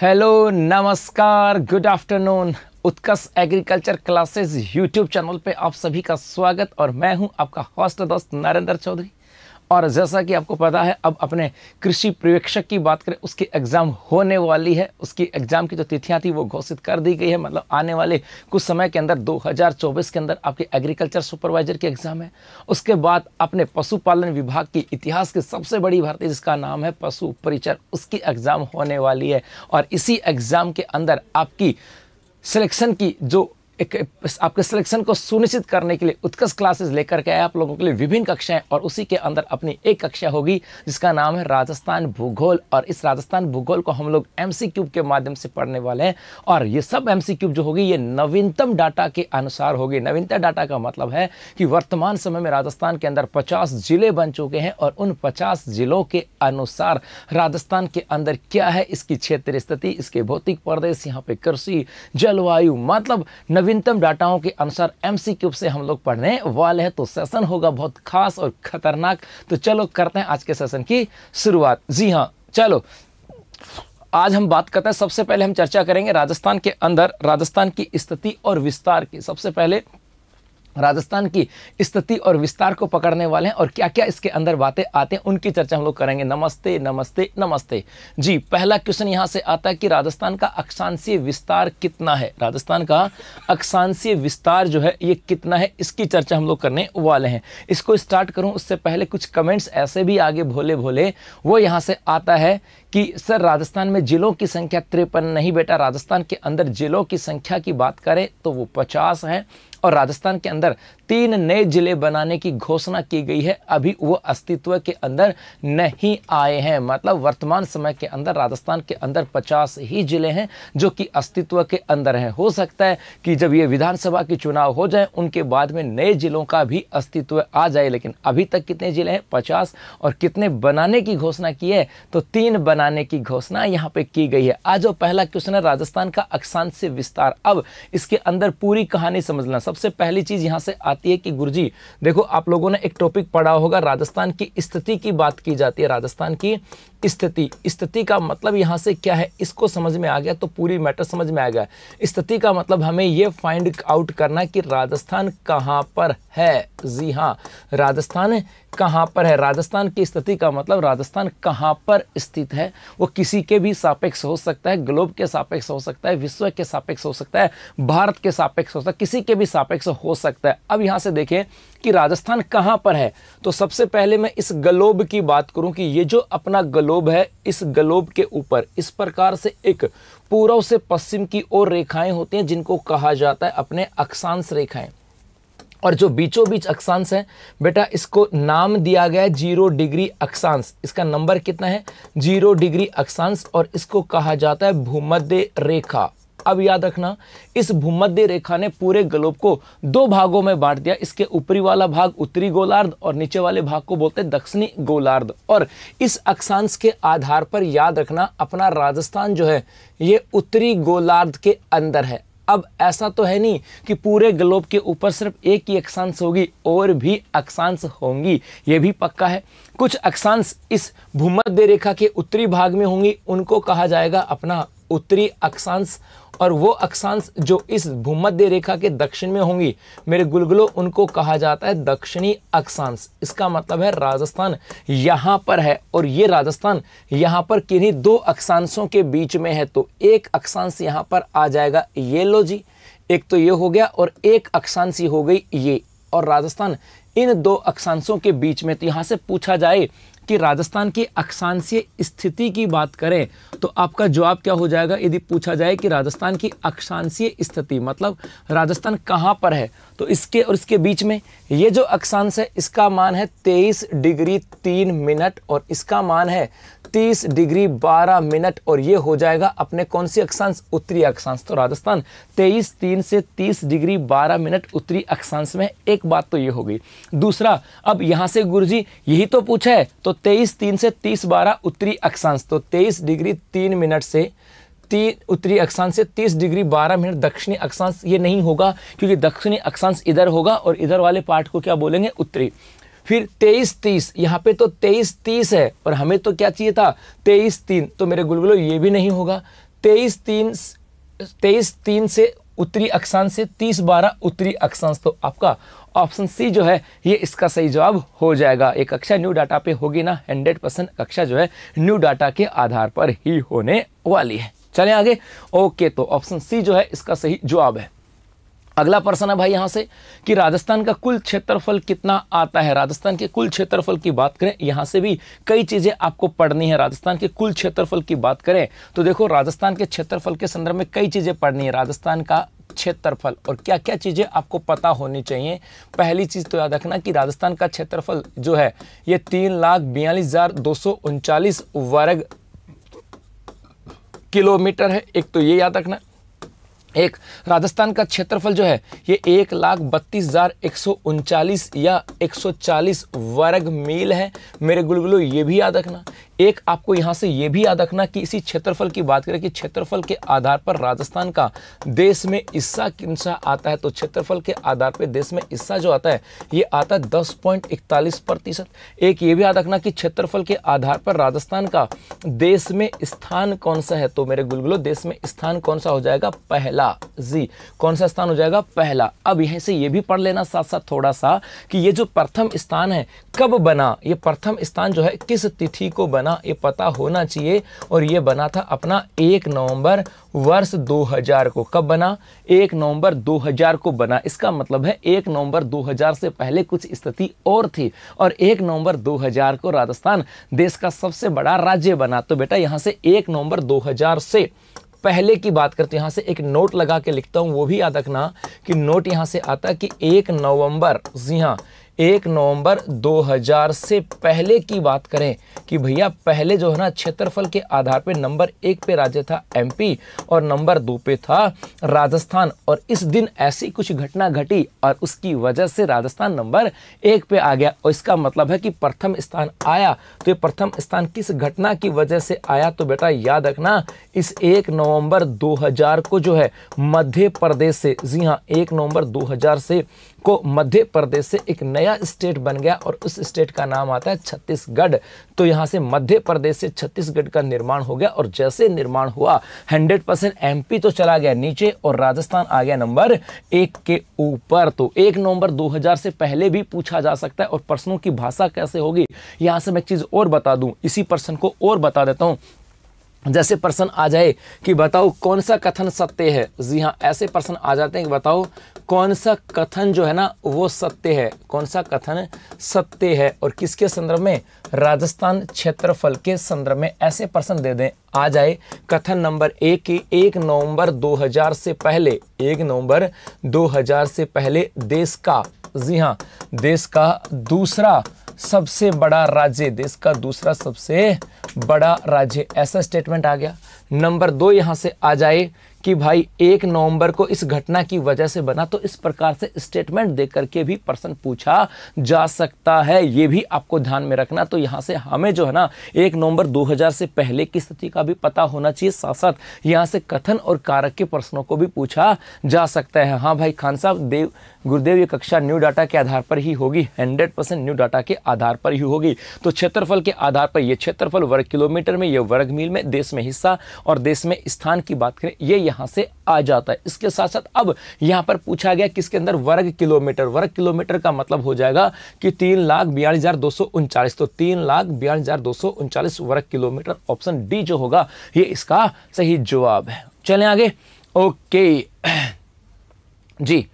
hello नमस्कार good afternoon Utkarsh agriculture classes YouTube channel पे आप सभी का स्वागत और मैं हूं आपका हॉस्ट दोस्त नरेंद्र चौधरी और जैसा कि आपको पता है अब अपने कृषि पर्यवेक्षक की बात करें उसकी एग्ज़ाम होने वाली है उसकी एग्ज़ाम की जो तिथियां थी वो घोषित कर दी गई है मतलब आने वाले कुछ समय के अंदर 2024 के अंदर आपके एग्रीकल्चर सुपरवाइजर की एग्ज़ाम है उसके बाद अपने पशुपालन विभाग की इतिहास की सबसे बड़ी भर्ती जिसका नाम है पशु परिचर उसकी एग्ज़ाम होने वाली है और इसी एग्ज़ाम के अंदर आपकी सिलेक्शन की जो एक आपके सिलेक्शन को सुनिश्चित करने के लिए उत्कर्ष क्लासेस लेकर के आए आप लोगों के लिए विभिन्न कक्षाएं और उसी के अंदर अपनी एक कक्षा होगी जिसका नाम है राजस्थान भूगोल और इस राजस्थान भूगोल को हम लोग एम क्यूब के माध्यम से पढ़ने वाले हैं और ये सब एम क्यूब जो होगी ये नवीनतम डाटा के अनुसार होगी नवीनतम डाटा का मतलब है कि वर्तमान समय में राजस्थान के अंदर पचास जिले बन चुके हैं और उन पचास जिलों के अनुसार राजस्थान के अंदर क्या है इसकी क्षेत्र स्थिति इसके भौतिक प्रदेश यहाँ पे कृषि जलवायु मतलब नवीनतम डाटाओं के अनुसार एम से हम लोग पढ़ने वाले हैं तो सेशन होगा बहुत खास और ख़तरनाक तो चलो करते हैं आज के सेशन की शुरुआत जी हाँ चलो आज हम बात करते हैं सबसे पहले हम चर्चा करेंगे राजस्थान के अंदर राजस्थान की स्थिति और विस्तार की सबसे पहले राजस्थान की स्थिति और विस्तार को पकड़ने वाले हैं और क्या क्या इसके अंदर बातें आते हैं उनकी चर्चा हम लोग करेंगे नमस्ते नमस्ते नमस्ते जी पहला क्वेश्चन यहाँ से आता है कि राजस्थान का अक्षांशीय विस्तार कितना है राजस्थान का अक्षांशीय विस्तार जो है ये कितना है इसकी चर्चा हम लोग करने वाले हैं इसको स्टार्ट करूँ उससे पहले कुछ कमेंट्स ऐसे भी आगे भोले भोले वो यहाँ से आता है कि सर राजस्थान में ज़िलों की संख्या तिरपन नहीं बेटा राजस्थान के अंदर ज़िलों की संख्या की बात करें तो वो पचास है और राजस्थान के अंदर तीन नए जिले बनाने की घोषणा की गई है अभी वो अस्तित्व के अंदर नहीं आए हैं मतलब वर्तमान समय के अंदर राजस्थान के अंदर पचास ही जिले हैं जो कि अस्तित्व के अंदर हैं हो सकता है कि जब ये विधानसभा के चुनाव हो जाए उनके बाद में नए जिलों का भी अस्तित्व आ जाए लेकिन अभी तक कितने जिले हैं पचास और कितने बनाने की घोषणा की है तो तीन बनाने की घोषणा यहाँ पे की गई है आज वो पहला क्वेश्चन है राजस्थान का अक्षांश से विस्तार अब इसके अंदर पूरी कहानी समझना सबसे पहली चीज यहाँ से आ आती है कि जी देखो आप लोगों ने एक टॉपिक पढ़ा होगा राजस्थान की स्थिति की बात की जाती है राजस्थान की स्थिति स्थिति का मतलब यहाँ से क्या है इसको समझ में आ गया तो पूरी मैटर समझ में आ गया स्थिति का मतलब हमें ये फाइंड आउट करना कि राजस्थान कहाँ पर है जी हाँ राजस्थान कहाँ पर है राजस्थान की स्थिति का मतलब राजस्थान कहाँ पर स्थित है वो किसी के भी सापेक्ष हो सकता है ग्लोब के सापेक्ष हो सकता है विश्व के सापेक्ष हो सकता है भारत के सापेक्ष हो सकता है किसी के भी सापेक्ष हो सकता है अब यहाँ से देखें कि राजस्थान कहाँ पर है तो सबसे पहले मैं इस गलोब की बात करूं कि ये जो अपना गलोब है इस गलोब के ऊपर इस प्रकार से एक पूर्व से पश्चिम की ओर रेखाएं होती हैं जिनको कहा जाता है अपने अक्षांश रेखाएं और जो बीचों बीच अक्षांश है बेटा इसको नाम दिया गया है जीरो डिग्री अक्षांश इसका नंबर कितना है जीरो डिग्री अक्षांश और इसको कहा जाता है भूमध्य रेखा अब याद रखना इस भूमध्य रेखा ने पूरे ग्लोब को दो भागों में बांट दिया इसके ऊपरी वाला भाग उत्तरी गोलार्ध और नीचे वाले भाग को बोलते हैं दक्षिणी गोलार्ध और इस अक्षांश के आधार पर याद रखना अपना राजस्थान जो है ये उत्तरी गोलार्ध के अंदर है अब ऐसा तो है नहीं कि पूरे ग्लोब के ऊपर सिर्फ एक ही अक्षांश होगी और भी अक्षांश होंगी ये भी पक्का है कुछ अक्षांश इस भूमध्य रेखा के उत्तरी भाग में होंगी उनको कहा जाएगा अपना उत्तरी अक्षांश और वो अक्षांश जो इस भूमध्य रेखा के दक्षिण में होंगी मेरे गुलगुलो उनको कहा जाता है दक्षिणी अक्षांश इसका मतलब है राजस्थान यहाँ पर है और ये राजस्थान यहाँ पर किन्हीं दो अक्षांशों के बीच में है तो एक अक्षांश यहाँ पर आ जाएगा ये लो जी एक तो ये हो गया और एक अक्षांश हो गई ये और राजस्थान इन दो अक्षांशों के बीच में तो यहाँ से पूछा जाए कि राजस्थान की अक्षांशीय स्थिति की बात करें तो आपका जवाब क्या हो जाएगा यदि पूछा जाए कि राजस्थान की अक्षांशीय स्थिति मतलब राजस्थान कहाँ पर है तो इसके और इसके बीच में ये जो अक्षांश है इसका मान है तेईस डिग्री तीन मिनट और इसका मान है तीस डिग्री बारह मिनट और ये हो जाएगा अपने कौन से अक्षांश उत्तरी अक्षांश तो राजस्थान तेईस तीन से तीस डिग्री बारह मिनट उत्तरी अक्षांश में एक बात तो ये हो गई दूसरा अब यहाँ से गुरु जी यही तो पूछा है तो तेईस तीन से तीस बारह उत्तरी अक्षांश तो तेईस डिग्री तीन मिनट से ती उत्तरी अक्षांश से 30 डिग्री 12 मिनट दक्षिणी अक्षांश ये नहीं होगा क्योंकि दक्षिणी अक्षांश इधर होगा और इधर वाले पार्ट को क्या बोलेंगे उत्तरी फिर तेईस तीस यहाँ पे तो तेईस तीस है और हमें तो क्या चाहिए था तेईस तीन तो मेरे गुलगुलो ये भी नहीं होगा तेईस तीन तेईस तीन से उत्तरी अक्षांश से तीस बारह उत्तरी अक्षांश तो आपका ऑप्शन सी जो है ये इसका सही जवाब हो जाएगा एक कक्षा न्यू डाटा पे होगी ना हंड्रेड परसेंट कक्षा जो है न्यू डाटा के आधार पर ही होने वाली है चले आगे ओके तो ऑप्शन सी जो है इसका सही जवाब है अगला प्रश्न है भाई यहां से कि राजस्थान का कुल क्षेत्रफल कितना आता है राजस्थान के कुल क्षेत्रफल की बात करें यहां से भी कई चीज़ें आपको पढ़नी है राजस्थान के कुल क्षेत्रफल की बात करें तो देखो राजस्थान के क्षेत्रफल के संदर्भ में कई चीज़ें पढ़नी है राजस्थान का क्षेत्रफल और क्या क्या चीज़ें आपको पता होनी चाहिए पहली चीज़ तो याद रखना कि राजस्थान का क्षेत्रफल जो है ये तीन लाख बयालीस हज़ार दो सौ उनचालीस वर्ग किलोमीटर है एक तो ये याद रखना एक राजस्थान का क्षेत्रफल जो है ये एक लाख बत्तीस हज़ार एक सौ उनचालीस या एक सौ चालीस वर्ग मील है मेरे गुलगुलो ये भी याद रखना एक आपको यहां से यह भी याद रखना कि इसी क्षेत्रफल की बात करें कि क्षेत्रफल के आधार पर राजस्थान का देश में हिस्सा किन सा आता है तो क्षेत्रफल के आधार पर देश में हिस्सा जो आता है ये आता है दस पॉइंट इकतालीस प्रतिशत एक ये भी याद रखना कि क्षेत्रफल के आधार पर राजस्थान का देश में स्थान कौन सा है तो मेरे गुलगुलो देश में स्थान कौन सा हो जाएगा पहला जी कौन सा स्थान हो जाएगा पहला अब यहीं से ये भी पढ़ लेना साथ साथ थोड़ा सा कि ये जो प्रथम स्थान है कब बना ये प्रथम स्थान जो है किस तिथि को बना होना ये पता होना चाहिए और ये बना था अपना एक नवंबर वर्ष 2000 को कब बना एक नवंबर 2000 को बना इसका मतलब है एक नवंबर 2000 से पहले कुछ स्थिति और थी और एक नवंबर 2000 को राजस्थान देश का सबसे बड़ा राज्य बना तो बेटा यहाँ से एक नवंबर दो से पहले की बात करते यहां से एक नोट लगा के लिखता हूं वो भी याद रखना कि नोट यहां से आता कि एक नवंबर जी हां एक नवंबर 2000 से पहले की बात करें कि भैया पहले जो है ना क्षेत्रफल के आधार पे नंबर एक पे राज्य था एमपी और नंबर दो पे था राजस्थान और इस दिन ऐसी कुछ घटना घटी और उसकी वजह से राजस्थान नंबर एक पे आ गया और इसका मतलब है कि प्रथम स्थान आया तो ये प्रथम स्थान किस घटना की वजह से आया तो बेटा याद रखना इस एक नवम्बर दो को जो है मध्य प्रदेश से जी हाँ एक नवम्बर दो से को मध्य प्रदेश से एक नया स्टेट बन गया और उस स्टेट का नाम आता है छत्तीसगढ़ तो यहाँ से मध्य प्रदेश से छत्तीसगढ़ का निर्माण हो गया और जैसे निर्माण हुआ 100 परसेंट एम तो चला गया नीचे और राजस्थान आ गया नंबर एक के ऊपर तो एक नवंबर 2000 से पहले भी पूछा जा सकता है और प्रश्नों की भाषा कैसे होगी यहाँ से मैं एक चीज़ और बता दूँ इसी प्रश्न को और बता देता हूँ जैसे प्रश्न आ जाए कि बताओ कौन सा कथन सत्य है जी हाँ ऐसे प्रश्न आ जाते हैं कि बताओ कौन सा कथन जो है ना वो सत्य है कौन सा कथन सत्य है और किसके संदर्भ में राजस्थान क्षेत्रफल के संदर्भ में ऐसे प्रश्न दे दें आ जाए कथन नंबर एक की एक नवंबर 2000 से पहले एक नवंबर 2000 से पहले देश का जी हाँ देश का दूसरा सबसे बड़ा राज्य देश का दूसरा सबसे बड़ा राज्य ऐसा स्टेटमेंट आ गया नंबर दो यहां से आ जाए कि भाई एक नवंबर को इस घटना की वजह से बना तो इस प्रकार से स्टेटमेंट दे करके भी प्रश्न पूछा जा सकता है ये भी आपको ध्यान में रखना तो यहाँ से हमें जो है ना एक नवंबर 2000 से पहले की स्थिति का भी पता होना चाहिए साथ साथ यहाँ से कथन और कारक के प्रश्नों को भी पूछा जा सकता है हाँ भाई खान साहब देव गुरुदेव ये कक्षा न्यू डाटा के आधार पर ही होगी 100 परसेंट न्यू डाटा के आधार पर ही होगी तो क्षेत्रफल के आधार पर ये क्षेत्रफल वर्ग किलोमीटर में ये वर्ग मील में देश में हिस्सा और देश में स्थान की बात करें ये यहाँ से आ जाता है इसके साथ साथ अब यहाँ पर पूछा गया किसके अंदर वर्ग किलोमीटर वर्ग किलोमीटर का मतलब हो जाएगा कि तीन लाख बयालीस हज़ार दो सौ उनचालीस तो तीन लाख बयालीस हज़ार दो सौ उनचालीस वर्ग किलोमीटर ऑप्शन डी जो होगा ये इसका सही जवाब है चलें आगे ओके जी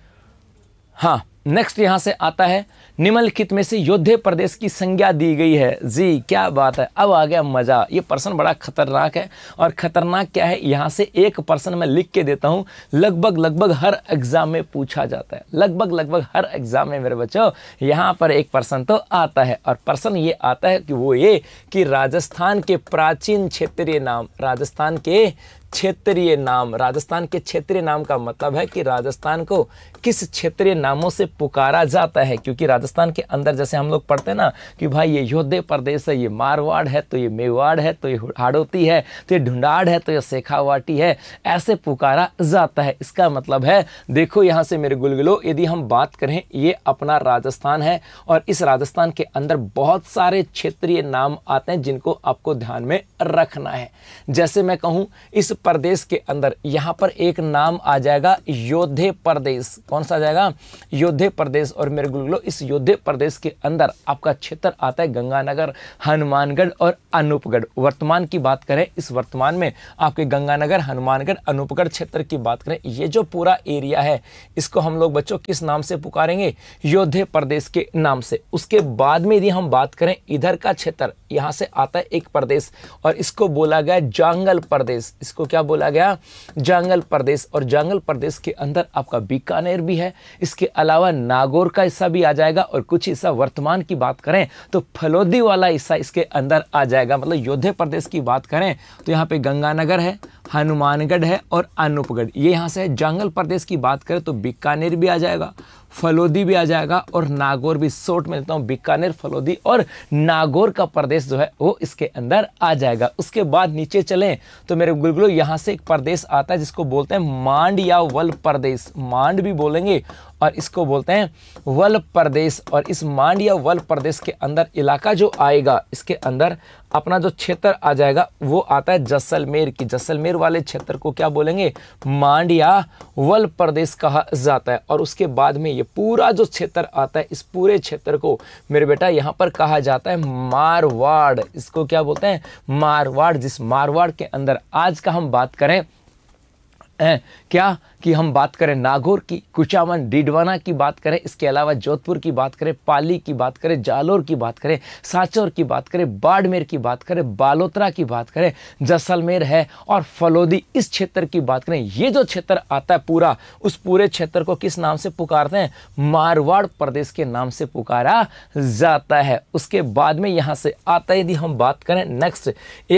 हाँ नेक्स्ट यहाँ से आता है निम्नलिखित में से योद्धे प्रदेश की संज्ञा दी गई है जी क्या बात है अब आ गया मज़ा ये प्रश्न बड़ा खतरनाक है और ख़तरनाक क्या है यहाँ से एक प्रश्न मैं लिख के देता हूँ लगभग लगभग हर एग्ज़ाम में पूछा जाता है लगभग लगभग हर एग्ज़ाम में मेरे बच्चों यहाँ पर एक प्रश्न तो आता है और प्रश्न ये आता है कि वो ये कि राजस्थान के प्राचीन क्षेत्रीय नाम राजस्थान के क्षेत्रीय नाम राजस्थान के क्षेत्रीय नाम का मतलब है कि राजस्थान को किस क्षेत्रीय नामों से पुकारा जाता है क्योंकि राजस्थान के अंदर जैसे हम लोग पढ़ते हैं ना कि भाई ये योद्धे प्रदेश है ये मारवाड़ है तो ये मेवाड़ है तो ये हाड़ोती है तो ये ढूंढाड़ है तो ये शेखावाटी है ऐसे पुकारा जाता है इसका मतलब है देखो यहाँ से मेरे गुलगुलो यदि हम बात करें ये अपना राजस्थान है और इस राजस्थान के अंदर बहुत सारे क्षेत्रीय नाम आते हैं जिनको आपको ध्यान में रखना है जैसे मैं कहूँ इस प्रदेश के अंदर यहाँ पर एक नाम आ जाएगा योद्धे प्रदेश कौन सा आ जाएगा योद्धे प्रदेश और मेरे गुरु इस योद्धे प्रदेश के अंदर आपका क्षेत्र आता है गंगानगर हनुमानगढ़ और अनूपगढ़ वर्तमान की बात करें इस वर्तमान में आपके गंगानगर हनुमानगढ़ अनूपगढ़ क्षेत्र की बात करें ये जो पूरा एरिया है इसको हम लोग बच्चों किस नाम से पुकारेंगे योद्धे प्रदेश के नाम से उसके बाद में यदि हम बात करें इधर का क्षेत्र यहाँ से आता है एक प्रदेश और इसको बोला गया जंगल प्रदेश इसको क्या बोला गया जंगल प्रदेश और जंगल प्रदेश के अंदर आपका बीकानेर भी है इसके अलावा नागौर का हिस्सा भी आ जाएगा और कुछ हिस्सा वर्तमान की बात करें तो फलोदी वाला हिस्सा इसके अंदर आ जाएगा मतलब योद्धे प्रदेश की बात करें तो यहाँ पे गंगानगर है हनुमानगढ़ है और अनूपगढ़ ये यहाँ से जंगल प्रदेश की बात करें तो बीकानेर भी आ जाएगा फलोदी भी आ जाएगा और नागौर भी शोट में देता हूँ बीकानेर फलोदी और नागौर का प्रदेश जो है वो इसके अंदर आ जाएगा उसके बाद नीचे चलें तो मेरे गुलगुलो यहाँ से एक प्रदेश आता है जिसको बोलते हैं मांड या वल प्रदेश मांड भी बोलेंगे और इसको बोलते हैं वल प्रदेश और इस मांड या वल प्रदेश के अंदर इलाका जो आएगा इसके अंदर अपना जो क्षेत्र आ जाएगा वो आता है जैसलमेर की जैसलमेर वाले क्षेत्र को क्या बोलेंगे मांडिया वल प्रदेश कहा जाता है और उसके बाद में ये पूरा जो क्षेत्र आता है इस पूरे क्षेत्र को मेरे बेटा यहाँ पर कहा जाता है मारवाड़ इसको क्या बोलते हैं मारवाड़ जिस मारवाड़ के अंदर आज का हम बात करें क्या कि हम बात करें नागौर की कुचामन डीडवाना की बात करें इसके अलावा जोधपुर की बात करें पाली की बात करें जालोर की बात करें साचौर की बात करें बाड़मेर की बात करें बालोतरा की बात करें जैसलमेर है और फलोदी इस क्षेत्र की बात करें ये जो क्षेत्र आता है पूरा उस पूरे क्षेत्र को किस नाम से पुकारते हैं मारवाड़ प्रदेश के नाम से पुकारा जाता है उसके बाद में यहाँ से आता यदि हम बात करें नेक्स्ट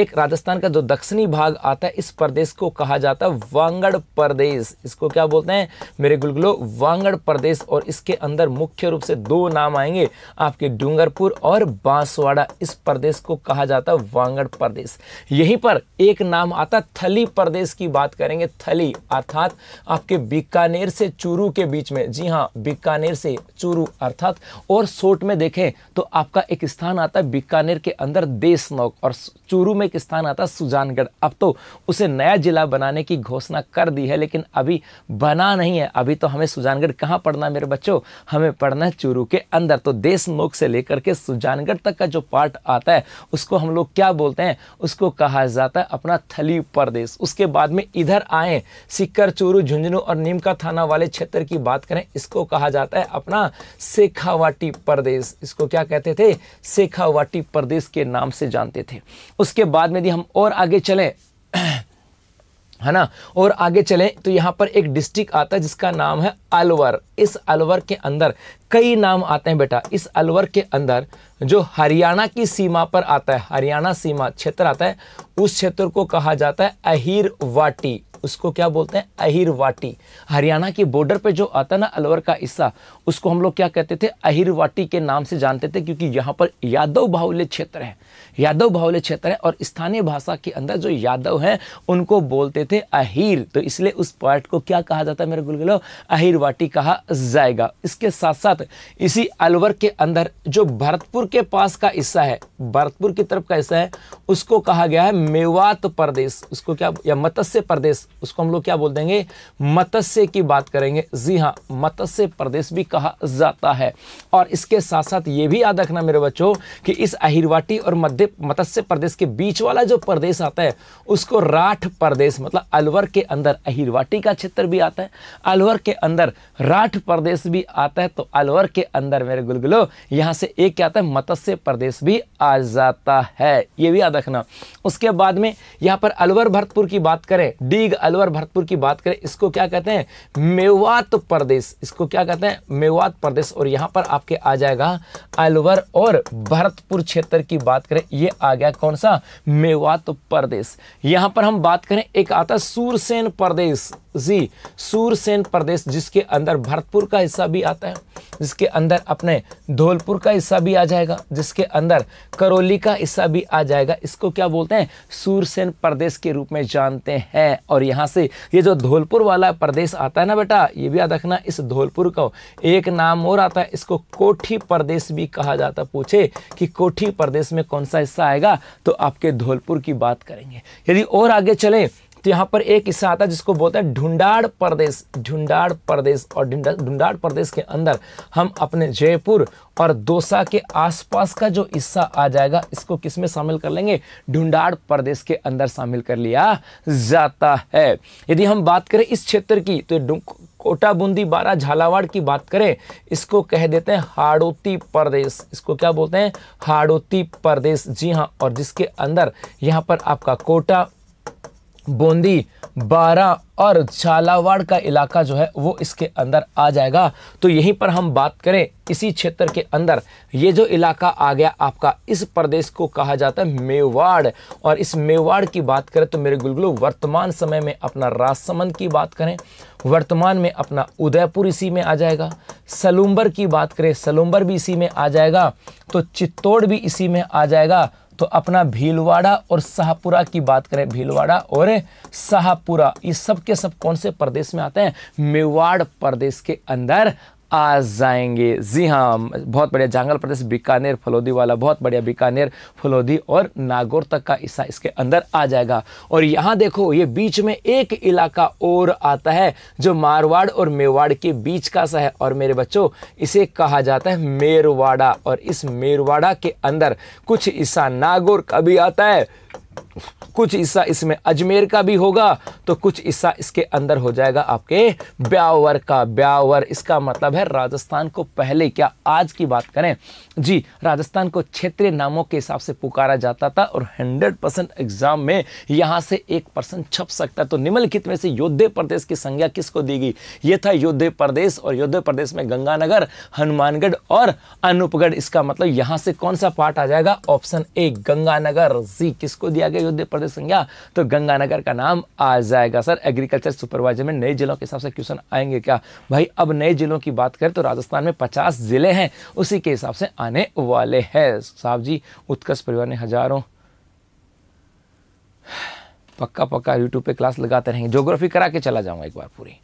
एक राजस्थान का जो दक्षिणी भाग आता है इस प्रदेश को कहा जाता है वांगड़ प्रदेश प्रदेश इसको क्या बोलते हैं मेरे गुलगुलो वांगड़ प्रदेश और इसके अंदर मुख्य रूप से दो नाम आएंगे आपके डूंगरपुर और बांसवाड़ा इस प्रदेश को कहा जाता है वांगड़ प्रदेश यहीं पर एक नाम आता थली प्रदेश की बात करेंगे थली अर्थात आपके बीकानेर से चूरू के बीच में जी हाँ बीकानेर से चूरू अर्थात और सोट में देखें तो आपका एक स्थान आता है बीकानेर के अंदर देशनौक और चूरू में एक स्थान आता सुजानगढ़ अब तो उसे नया जिला बनाने की घोषणा कर दी है लेकिन लेकिन अभी बना नहीं है अभी तो हमें सुजानगढ़ कहाँ पढ़ना है मेरे बच्चों हमें पढ़ना है चूरू के अंदर तो देशमुख से लेकर के सुजानगढ़ तक का जो पार्ट आता है उसको हम लोग क्या बोलते हैं उसको कहा जाता है अपना थली प्रदेश उसके बाद में इधर आए सिक्कर चूरू झुंझुनू और नीमका थाना वाले क्षेत्र की बात करें इसको कहा जाता है अपना शेखावाटी प्रदेश इसको क्या कहते थे शेखावाटी प्रदेश के नाम से जानते थे उसके बाद में यदि हम और आगे चलें है ना और आगे चलें तो यहाँ पर एक डिस्ट्रिक्ट आता है जिसका नाम है अलवर इस अलवर के अंदर कई नाम आते हैं बेटा इस अलवर के अंदर जो हरियाणा की सीमा पर आता है हरियाणा सीमा क्षेत्र आता है उस क्षेत्र को कहा जाता है अहिर वाटी उसको क्या बोलते हैं अहिरवाटी हरियाणा की बॉर्डर पे जो आता ना अलवर का हिस्सा उसको हम लोग क्या कहते थे अहिरवाटी के नाम से जानते थे क्योंकि यहाँ पर यादव बाहुल्य क्षेत्र है यादव बाहुल्य क्षेत्र है और स्थानीय भाषा के अंदर जो यादव हैं उनको बोलते थे अहिर तो इसलिए उस पार्ट को क्या कहा जाता है मेरे गुलगुलो अहिरवाटी कहा जाएगा इसके साथ साथ इसी अलवर के अंदर जो भरतपुर के पास का हिस्सा है भरतपुर की तरफ का हिस्सा है उसको कहा गया है मेवात प्रदेश उसको क्या या मत्स्य प्रदेश उसको हम लोग क्या बोल देंगे मत्स्य की बात करेंगे जी हाँ मत्स्य प्रदेश भी कहा जाता है और इसके साथ साथ ये भी याद रखना मेरे बच्चों कि इस अहिरवाटी और मध्य मत्स्य प्रदेश के बीच वाला जो प्रदेश आता है उसको राठ प्रदेश मतलब अलवर के अंदर अहिरवाटी का क्षेत्र भी आता है अलवर के अंदर राठ प्रदेश भी आता है तो अलवर के अंदर मेरे गुलगुलो यहाँ से एक क्या आता है मत्स्य प्रदेश भी आ जाता है ये भी याद रखना उसके बाद में यहाँ पर अलवर भरतपुर की बात करें डीग अलवर भरतपुर की बात करें इसको क्या कहते हैं मेवात प्रदेश इसको क्या कहते हैं मेवात प्रदेश और यहाँ पर आपके आ जाएगा अलवर और भरतपुर क्षेत्र की बात करें ये आ गया कौन सा मेवात प्रदेश यहाँ पर हम बात करें एक आता सूरसेन प्रदेश जी सूरसेन प्रदेश जिसके अंदर भरतपुर का हिस्सा भी आता है जिसके अंदर अपने धौलपुर का हिस्सा भी आ जाएगा जिसके अंदर करौली का हिस्सा भी आ जाएगा इसको क्या बोलते हैं सूरसेन प्रदेश के रूप में जानते हैं और यहाँ से ये जो धौलपुर वाला प्रदेश आता है ना बेटा ये भी याद रखना इस धौलपुर का एक नाम और आता है इसको कोठी प्रदेश भी कहा जाता पूछे कि कोठी प्रदेश में कौन सा हिस्सा आएगा तो आपके धौलपुर की बात करेंगे यदि और आगे चले तो यहाँ पर एक हिस्सा आता है जिसको बोलते हैं ढूंढाड़ प्रदेश ढूंढाड़ प्रदेश और ढूंढाड़ प्रदेश के अंदर हम अपने जयपुर और दोसा के आसपास का जो हिस्सा आ जाएगा इसको किस में शामिल कर लेंगे ढूंढाड़ प्रदेश के अंदर शामिल कर लिया जाता है यदि हम बात करें इस क्षेत्र की तो कोटा बूंदी बारा झालावाड़ की बात करें इसको कह देते हैं हाड़ोती प्रदेश इसको क्या बोलते हैं हाड़ोती प्रदेश जी हाँ और जिसके अंदर यहाँ पर आपका कोटा बूंदी बारा और झालावाड़ का इलाका जो है वो इसके अंदर आ जाएगा तो यहीं पर हम बात करें इसी क्षेत्र के अंदर ये जो इलाका आ गया आपका इस प्रदेश को कहा जाता है मेवाड़ और इस मेवाड़ की बात करें तो मेरे गुलगुल वर्तमान समय में अपना राजसमंद की बात करें वर्तमान में अपना उदयपुर इसी में आ जाएगा सलूम्बर की बात करें सलूम्बर भी इसी में आ जाएगा तो चित्तौड़ भी इसी में आ जाएगा तो अपना भीलवाड़ा और शाहपुरा की बात करें भीलवाड़ा और शाहपुरा ये सब के सब कौन से प्रदेश में आते हैं मेवाड़ प्रदेश के अंदर आ जाएंगे जी हाँ बहुत बढ़िया जांगल प्रदेश बीकानेर फलोदी वाला बहुत बढ़िया बीकानेर फलोदी और नागौर तक का हिस्सा इसके अंदर आ जाएगा और यहाँ देखो ये बीच में एक इलाका और आता है जो मारवाड़ और मेवाड़ के बीच का सा है और मेरे बच्चों इसे कहा जाता है मेरवाड़ा और इस मेरवाड़ा के अंदर कुछ हिस्सा नागौर का भी आता है कुछ हिस्सा इसमें अजमेर का भी होगा तो कुछ हिस्सा इसके अंदर हो जाएगा आपके ब्यावर का ब्यावर इसका मतलब है राजस्थान को पहले क्या आज की बात करें जी राजस्थान को क्षेत्रीय नामों के हिसाब से पुकारा जाता था और 100 परसेंट एग्जाम में यहां से एक परसेंट छप सकता तो निम्नलिखित में से योद्धे प्रदेश की संज्ञा किसको दी गई यह था योद्धे प्रदेश और योद्धे प्रदेश में गंगानगर हनुमानगढ़ और अनूपगढ़ इसका मतलब यहां से कौन सा पार्ट आ जाएगा ऑप्शन ए गंगानगर जी किसको दिया गया अयोध्या प्रदेश संज्ञा तो गंगानगर का नाम आ जाएगा सर एग्रीकल्चर सुपरवाइजर में नए जिलों के हिसाब से क्वेश्चन आएंगे क्या भाई अब नए जिलों की बात करें तो राजस्थान में पचास जिले हैं उसी के हिसाब से आने वाले हैं साहब जी उत्कर्ष परिवार ने हजारों पक्का पक्का यूट्यूब पे क्लास लगाते रहेंगे ज्योग्राफी करा के चला जाऊंगा एक बार पूरी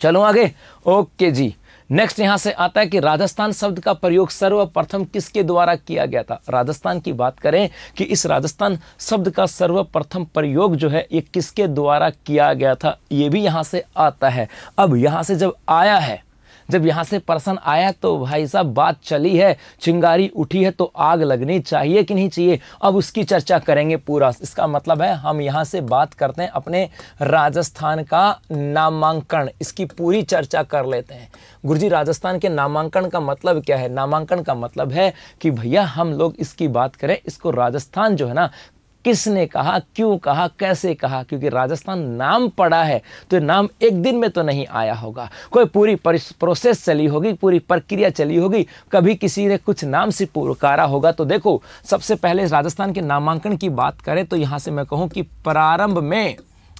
चलो आगे ओके जी नेक्स्ट यहां से आता है कि राजस्थान शब्द का प्रयोग सर्वप्रथम किसके द्वारा किया गया था राजस्थान की बात करें कि इस राजस्थान शब्द का सर्वप्रथम प्रयोग जो है ये किसके द्वारा किया गया था ये भी यहां से आता है अब यहां से जब आया है जब यहाँ से पर्सन आया तो भाई साहब बात चली है चिंगारी उठी है तो आग लगनी चाहिए कि नहीं चाहिए अब उसकी चर्चा करेंगे पूरा इसका मतलब है हम यहाँ से बात करते हैं अपने राजस्थान का नामांकन इसकी पूरी चर्चा कर लेते हैं गुरु राजस्थान के नामांकन का मतलब क्या है नामांकन का मतलब है कि भैया हम लोग इसकी बात करें इसको राजस्थान जो है ना किसने कहा क्यों कहा कैसे कहा क्योंकि राजस्थान नाम पड़ा है तो नाम एक दिन में तो नहीं आया होगा कोई पूरी प्रोसेस चली होगी पूरी प्रक्रिया चली होगी कभी किसी ने कुछ नाम से पुकारा होगा तो देखो सबसे पहले राजस्थान के नामांकन की बात करें तो यहाँ से मैं कहूँ कि प्रारंभ में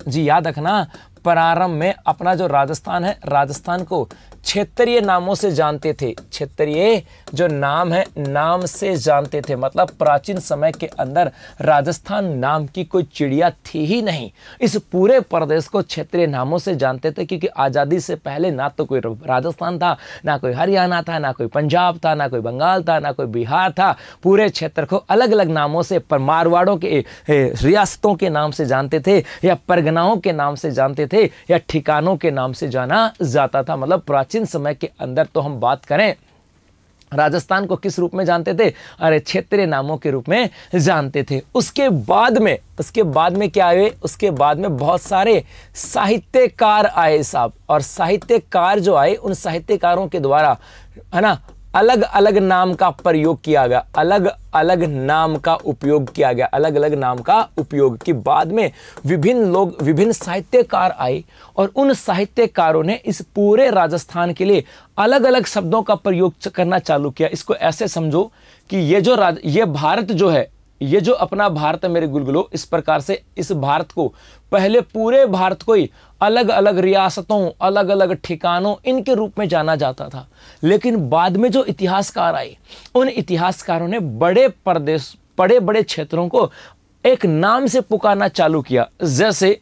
जी याद रखना प्रारंभ में अपना जो राजस्थान है राजस्थान को क्षेत्रीय नामों से जानते थे क्षेत्रीय जो नाम है नाम से जानते थे मतलब प्राचीन समय के अंदर राजस्थान नाम की कोई चिड़िया थी ही नहीं इस पूरे प्रदेश को क्षेत्रीय नामों से जानते थे क्योंकि आज़ादी से पहले ना तो कोई राजस्थान था ना कोई हरियाणा था ना कोई पंजाब था ना कोई बंगाल था ना कोई बिहार था पूरे क्षेत्र को अलग अलग नामों से मारवाड़ों के रियासतों के नाम से जानते थे या परगनाओं के नाम से जानते थे या ठिकानों के नाम से जाना जाता था मतलब प्राचीन प्राचीन समय के अंदर तो हम बात करें राजस्थान को किस रूप में जानते थे अरे क्षेत्रीय नामों के रूप में जानते थे उसके बाद में उसके बाद में क्या आए उसके बाद में बहुत सारे साहित्यकार आए साहब और साहित्यकार जो आए उन साहित्यकारों के द्वारा है ना अलग अलग नाम का प्रयोग किया गया अलग अलग नाम का उपयोग किया गया अलग अलग नाम का उपयोग कि बाद में विभिन्न लोग विभिन्न साहित्यकार आए और उन साहित्यकारों ने इस पूरे राजस्थान के लिए अलग अलग शब्दों का प्रयोग करना चालू किया इसको ऐसे समझो कि ये जो राज ये भारत जो है ये जो अपना भारत है मेरे गुलगुलो इस प्रकार से इस भारत को पहले पूरे भारत को ही अलग अलग रियासतों अलग अलग ठिकानों इनके रूप में जाना जाता था लेकिन बाद में जो इतिहासकार आए उन इतिहासकारों ने बड़े प्रदेश बड़े बड़े क्षेत्रों को एक नाम से पुकारना चालू किया जैसे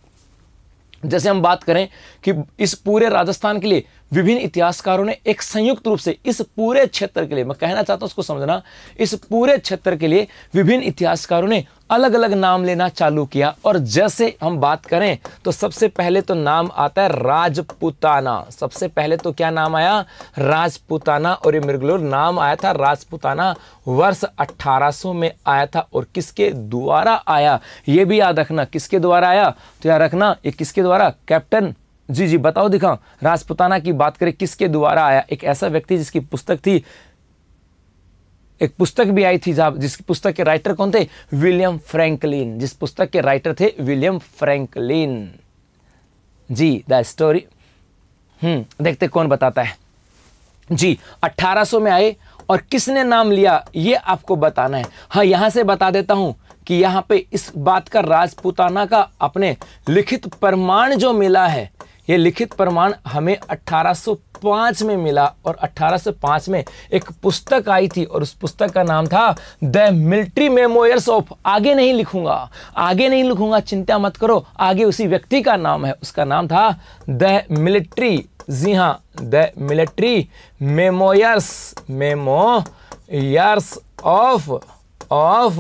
जैसे हम बात करें कि इस पूरे राजस्थान के लिए विभिन्न इतिहासकारों ने एक संयुक्त रूप से इस पूरे क्षेत्र के लिए मैं कहना चाहता हूँ उसको समझना इस पूरे क्षेत्र के लिए विभिन्न इतिहासकारों ने अलग अलग नाम लेना चालू किया और जैसे हम बात करें तो सबसे पहले तो नाम आता है राजपुताना सबसे पहले तो क्या नाम आया राजपुताना और ये मृगलोर नाम आया था राजपुताना वर्ष 1800 में आया था और किसके द्वारा आया ये भी याद रखना किसके द्वारा आया तो याद रखना ये किसके द्वारा कैप्टन जी जी बताओ दिखाओ राजपुताना की बात करें किसके द्वारा आया एक ऐसा व्यक्ति जिसकी पुस्तक थी एक पुस्तक भी आई थी साहब जिसकी पुस्तक के राइटर कौन थे विलियम फ्रैंकलिन जिस पुस्तक के राइटर थे William Franklin ji the story हम्म देखते कौन बताता है जी 1800 में आए और किसने नाम लिया ये आपको बताना है हाँ यहां से बता देता हूं कि यहां पे इस बात का राजपुताना का अपने लिखित प्रमाण जो मिला है ये लिखित प्रमाण हमें 1805 में मिला और 1805 में एक पुस्तक आई थी और उस पुस्तक का नाम था द मिलिट्री मेमोयर्स ऑफ आगे नहीं लिखूंगा आगे नहीं लिखूंगा चिंता मत करो आगे उसी व्यक्ति का नाम है उसका नाम था द मिलिट्री जी हाँ the military memoirs memoirs of of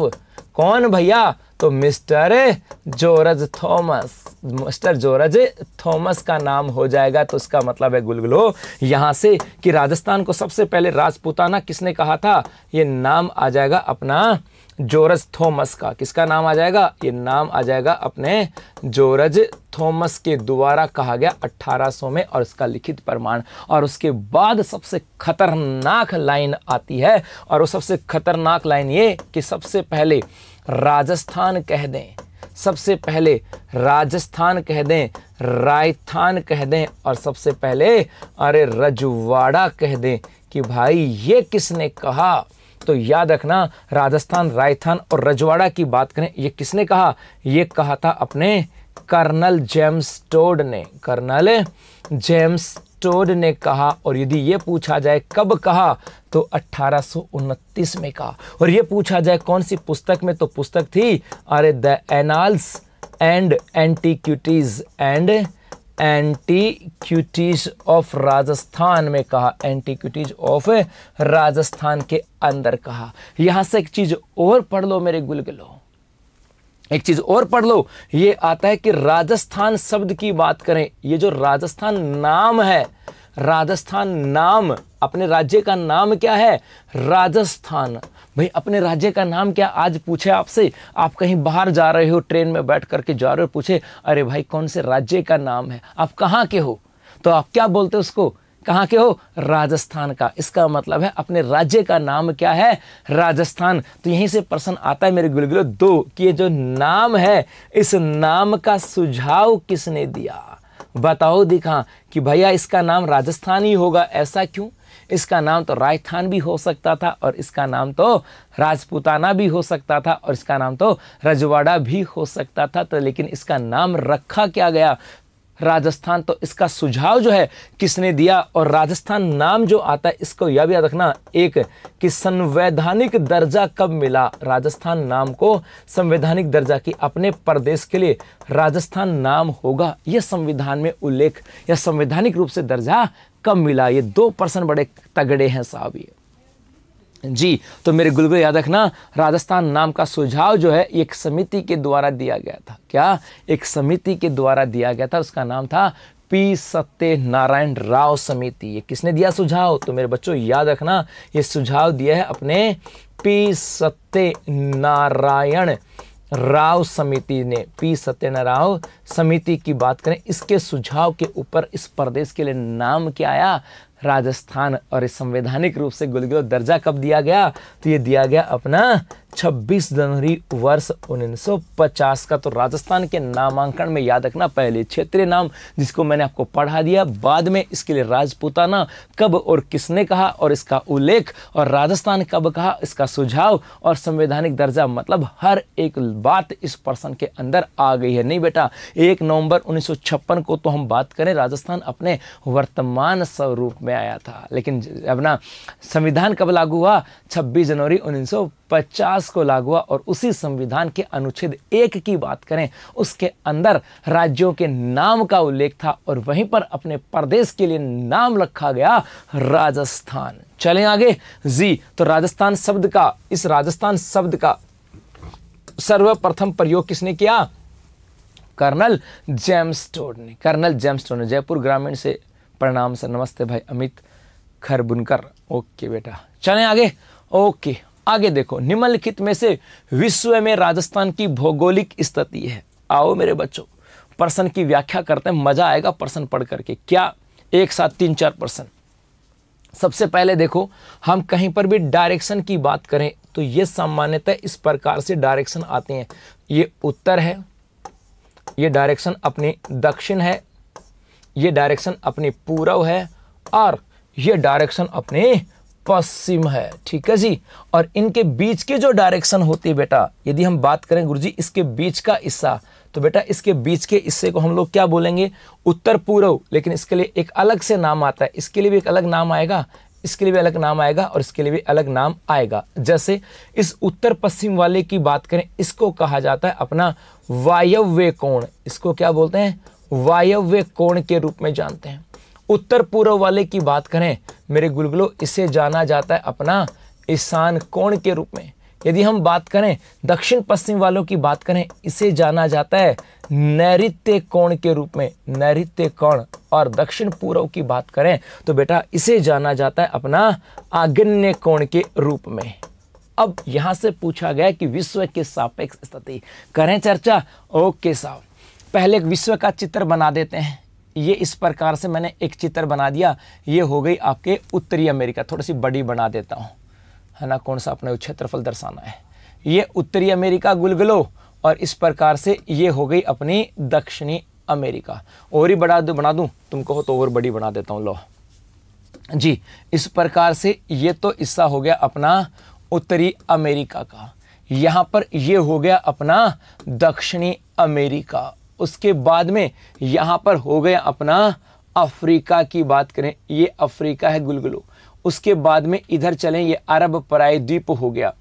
कौन भैया तो mister George Thomas mister George Thomas का नाम हो जाएगा तो इसका मतलब है गुलगुलो यहाँ से कि राजस्थान को सबसे पहले राजपूताना किसने कहा था ये नाम आ जाएगा अपना जॉर्ज थॉमस का किसका नाम आ जाएगा ये नाम आ जाएगा अपने जॉर्ज थॉमस के द्वारा कहा गया 1800 में और इसका लिखित प्रमाण और उसके बाद सबसे खतरनाक लाइन आती है और वो सबसे खतरनाक लाइन ये कि सबसे पहले राजस्थान कह दें सबसे पहले राजस्थान कह दें राजस्थान कह दें और सबसे पहले अरे रजवाड़ा कह दें कि भाई ये किसने कहा तो याद रखना राजस्थान राजस्थान और रजवाड़ा की बात करें ये किसने कहा ये कहा था अपने कर्नल जेम्स टोड ने कर्नल जेम्स टोड ने कहा और यदि ये पूछा जाए कब कहा तो अट्ठारह में कहा और ये पूछा जाए कौन सी पुस्तक में तो पुस्तक थी अरे the annals and antiquities and antiquities of Rajasthan में कहा एंटीक्यूटीज ऑफ राजस्थान के अंदर कहा यहां से एक चीज़ और पढ़ लो मेरे गुलगुलो एक चीज़ और पढ़ लो ये आता है कि राजस्थान शब्द की बात करें ये जो राजस्थान नाम है राजस्थान नाम अपने राज्य का नाम क्या है राजस्थान भाई अपने राज्य का नाम क्या आज पूछे आपसे आप कहीं बाहर जा रहे हो ट्रेन में बैठ करके जा रहे हो पूछे अरे भाई कौन से राज्य का नाम है आप कहाँ के हो तो आप क्या बोलते हो उसको कहाँ के हो राजस्थान का इसका मतलब है अपने राज्य का नाम क्या है राजस्थान तो यहीं से प्रश्न आता है मेरे गुलगुलो दो कि ये जो नाम है इस नाम का सुझाव किसने दिया बताओ दिखा कि भैया इसका नाम राजस्थान ही होगा ऐसा क्यों इसका नाम तो राजस्थान भी हो सकता था और इसका नाम तो राजपूताना भी हो सकता था और इसका नाम तो रजवाड़ा भी हो सकता था तो लेकिन इसका नाम रखा क्या गया राजस्थान तो इसका सुझाव जो है किसने दिया और राजस्थान नाम जो आता है इसको यह भी याद रखना एक कि संवैधानिक दर्जा कब मिला राजस्थान नाम को संवैधानिक दर्जा की अपने प्रदेश के लिए राजस्थान नाम होगा यह संविधान में उल्लेख या संवैधानिक रूप से दर्जा कब मिला ये दो पर्सन बड़े तगड़े हैं साहब ये जी तो मेरे गुलगुल याद रखना राजस्थान नाम का सुझाव जो है एक समिति के द्वारा दिया गया था क्या एक समिति के द्वारा दिया गया था उसका नाम था पी सत्यनारायण राव समिति ये किसने दिया सुझाव तो मेरे बच्चों याद रखना ये सुझाव दिया है अपने पी सत्यनारायण राव समिति ने पी सत्यनारायण समिति की बात करें इसके सुझाव के ऊपर इस प्रदेश के लिए नाम क्या आया राजस्थान और इस संवैधानिक रूप से गुलगुल दर्जा कब दिया गया तो ये दिया गया अपना 26 जनवरी वर्ष 1950 का तो राजस्थान के नामांकन में याद रखना पहले क्षेत्रीय नाम जिसको मैंने आपको पढ़ा दिया बाद में इसके लिए राजपूताना कब और किसने कहा और इसका उल्लेख और राजस्थान कब कहा इसका सुझाव और संवैधानिक दर्जा मतलब हर एक बात इस पर्सन के अंदर आ गई है नहीं बेटा एक नवंबर उन्नीस को तो हम बात करें राजस्थान अपने वर्तमान स्वरूप में आया था लेकिन अपना संविधान कब लागू हुआ छब्बीस जनवरी उन्नीस 50 को लागू हुआ और उसी संविधान के अनुच्छेद एक की बात करें उसके अंदर राज्यों के नाम का उल्लेख था और वहीं पर अपने प्रदेश के लिए नाम रखा गया राजस्थान चलें आगे जी तो राजस्थान शब्द का इस राजस्थान शब्द का सर्वप्रथम प्रयोग किसने किया कर्नल जेम्स टोड ने कर्नल जेम्स टोड ने जयपुर ग्रामीण से प्रणाम सर नमस्ते भाई अमित खरबुनकर ओके बेटा चलें आगे ओके आगे देखो निम्नलिखित में से विश्व में राजस्थान की भौगोलिक स्थिति है आओ मेरे बच्चों प्रश्न की व्याख्या करते हैं मजा आएगा प्रश्न पढ़ करके क्या एक साथ तीन चार प्रश्न सबसे पहले देखो हम कहीं पर भी डायरेक्शन की बात करें तो ये सामान्यतः इस प्रकार से डायरेक्शन आते हैं ये उत्तर है ये डायरेक्शन अपनी दक्षिण है ये डायरेक्शन अपनी पूर्व है और ये डायरेक्शन अपने पश्चिम है ठीक है जी और इनके बीच के जो डायरेक्शन होती है बेटा यदि हम बात करें गुरु जी इसके बीच का हिस्सा तो बेटा इसके बीच के हिस्से को हम लोग क्या बोलेंगे उत्तर पूर्व लेकिन इसके लिए एक अलग से नाम आता है इसके लिए भी एक अलग नाम आएगा इसके लिए भी अलग नाम आएगा और इसके लिए भी अलग नाम आएगा जैसे इस उत्तर पश्चिम वाले की बात करें इसको कहा जाता है अपना वायव्य कोण इसको क्या बोलते हैं वायव्य कोण के रूप में जानते हैं उत्तर पूर्व वाले की बात करें मेरे गुलगुलो इसे जाना जाता है अपना ईशान कोण के रूप में यदि हम बात करें दक्षिण पश्चिम वालों की बात करें इसे जाना जाता है नैऋत्य कोण के रूप में नैरित्य कोण और दक्षिण पूर्व की बात करें तो बेटा इसे जाना जाता है अपना आग्न्य कोण के रूप में अब यहां से पूछा गया कि विश्व के सापेक्ष स्थिति करें चर्चा ओके साहब पहले विश्व का चित्र बना देते हैं ये इस प्रकार से मैंने एक चित्र बना दिया ये हो गई आपके उत्तरी अमेरिका थोड़ी सी बड़ी बना देता हूँ है ना कौन सा अपने क्षेत्रफल दर्शाना है ये उत्तरी अमेरिका गुलगुलो और इस प्रकार से ये हो गई अपनी दक्षिणी अमेरिका और ही बड़ा बना दूँ तुम कहो तो और बड़ी बना देता हूँ लो जी इस प्रकार से ये तो हिस्सा हो गया अपना उत्तरी अमेरिका का यहाँ पर ये हो गया अपना दक्षिणी अमेरिका उसके बाद में यहाँ पर हो गया अपना अफ्रीका की बात करें ये अफ्रीका है गुलगुलो उसके बाद में इधर चलें ये अरब प्रायद्वीप हो गया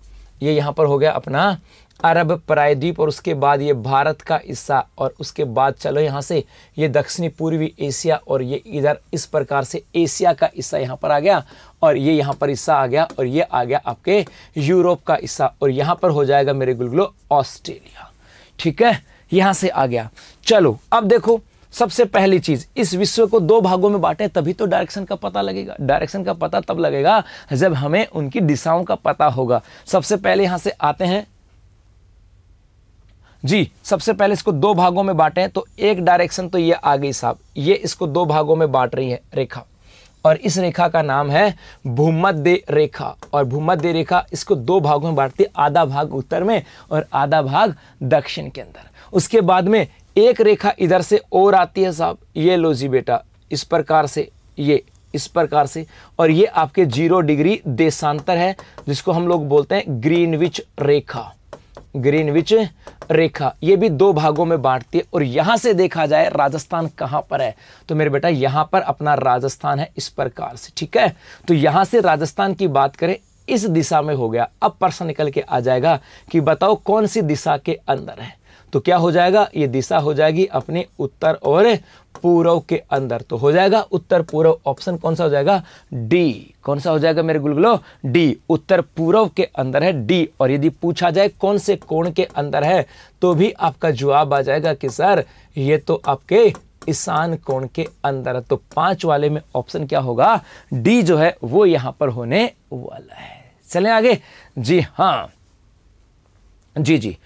ये यहाँ पर हो गया अपना अरब प्रायद्वीप और उसके बाद ये भारत का हिस्सा और उसके बाद चलो यहाँ से ये दक्षिणी पूर्वी एशिया और ये इधर इस प्रकार से एशिया का हिस्सा यहाँ पर आ गया और ये यहाँ पर हिस्सा आ गया और ये आ गया आपके यूरोप का हिस्सा और यहाँ पर हो जाएगा मेरे गुलगुलो ऑस्ट्रेलिया ठीक है यहां से आ गया चलो अब देखो सबसे पहली चीज इस विश्व को दो भागों में बांटे तभी तो डायरेक्शन का पता लगेगा डायरेक्शन का पता तब लगेगा जब हमें उनकी दिशाओं का पता होगा सबसे पहले यहां से आते हैं जी सबसे पहले इसको दो भागों में बांटे तो एक डायरेक्शन तो ये आ गई साहब ये इसको दो भागों में बांट रही है रेखा और इस रेखा का नाम है भूमध्य रेखा और भूमध्य रेखा इसको दो भागों में बांटती है आधा भाग उत्तर में और आधा भाग दक्षिण के अंदर उसके बाद में एक रेखा इधर से और आती है साहब ये लो जी बेटा इस प्रकार से ये इस प्रकार से और ये आपके जीरो डिग्री देशांतर है जिसको हम लोग बोलते हैं ग्रीन विच रेखा ग्रीन विच रेखा ये भी दो भागों में बांटती है और यहां से देखा जाए राजस्थान कहां पर है तो मेरे बेटा यहां पर अपना राजस्थान है इस प्रकार से ठीक है तो यहां से राजस्थान की बात करें इस दिशा में हो गया अब प्रश्न निकल के आ जाएगा कि बताओ कौन सी दिशा के अंदर है तो क्या हो जाएगा ये दिशा हो जाएगी अपने उत्तर और पूर्व के अंदर तो हो जाएगा उत्तर पूर्व ऑप्शन कौन सा हो जाएगा डी कौन सा हो जाएगा मेरे गुलगुलो डी उत्तर पूर्व के अंदर है डी और यदि पूछा जाए कौन से कोण के अंदर है तो भी आपका जवाब आ जाएगा कि सर ये तो आपके ईशान कोण के अंदर तो पांच वाले में ऑप्शन क्या होगा डी जो है वो यहां पर होने वाला है चले आगे जी हाँ जी जी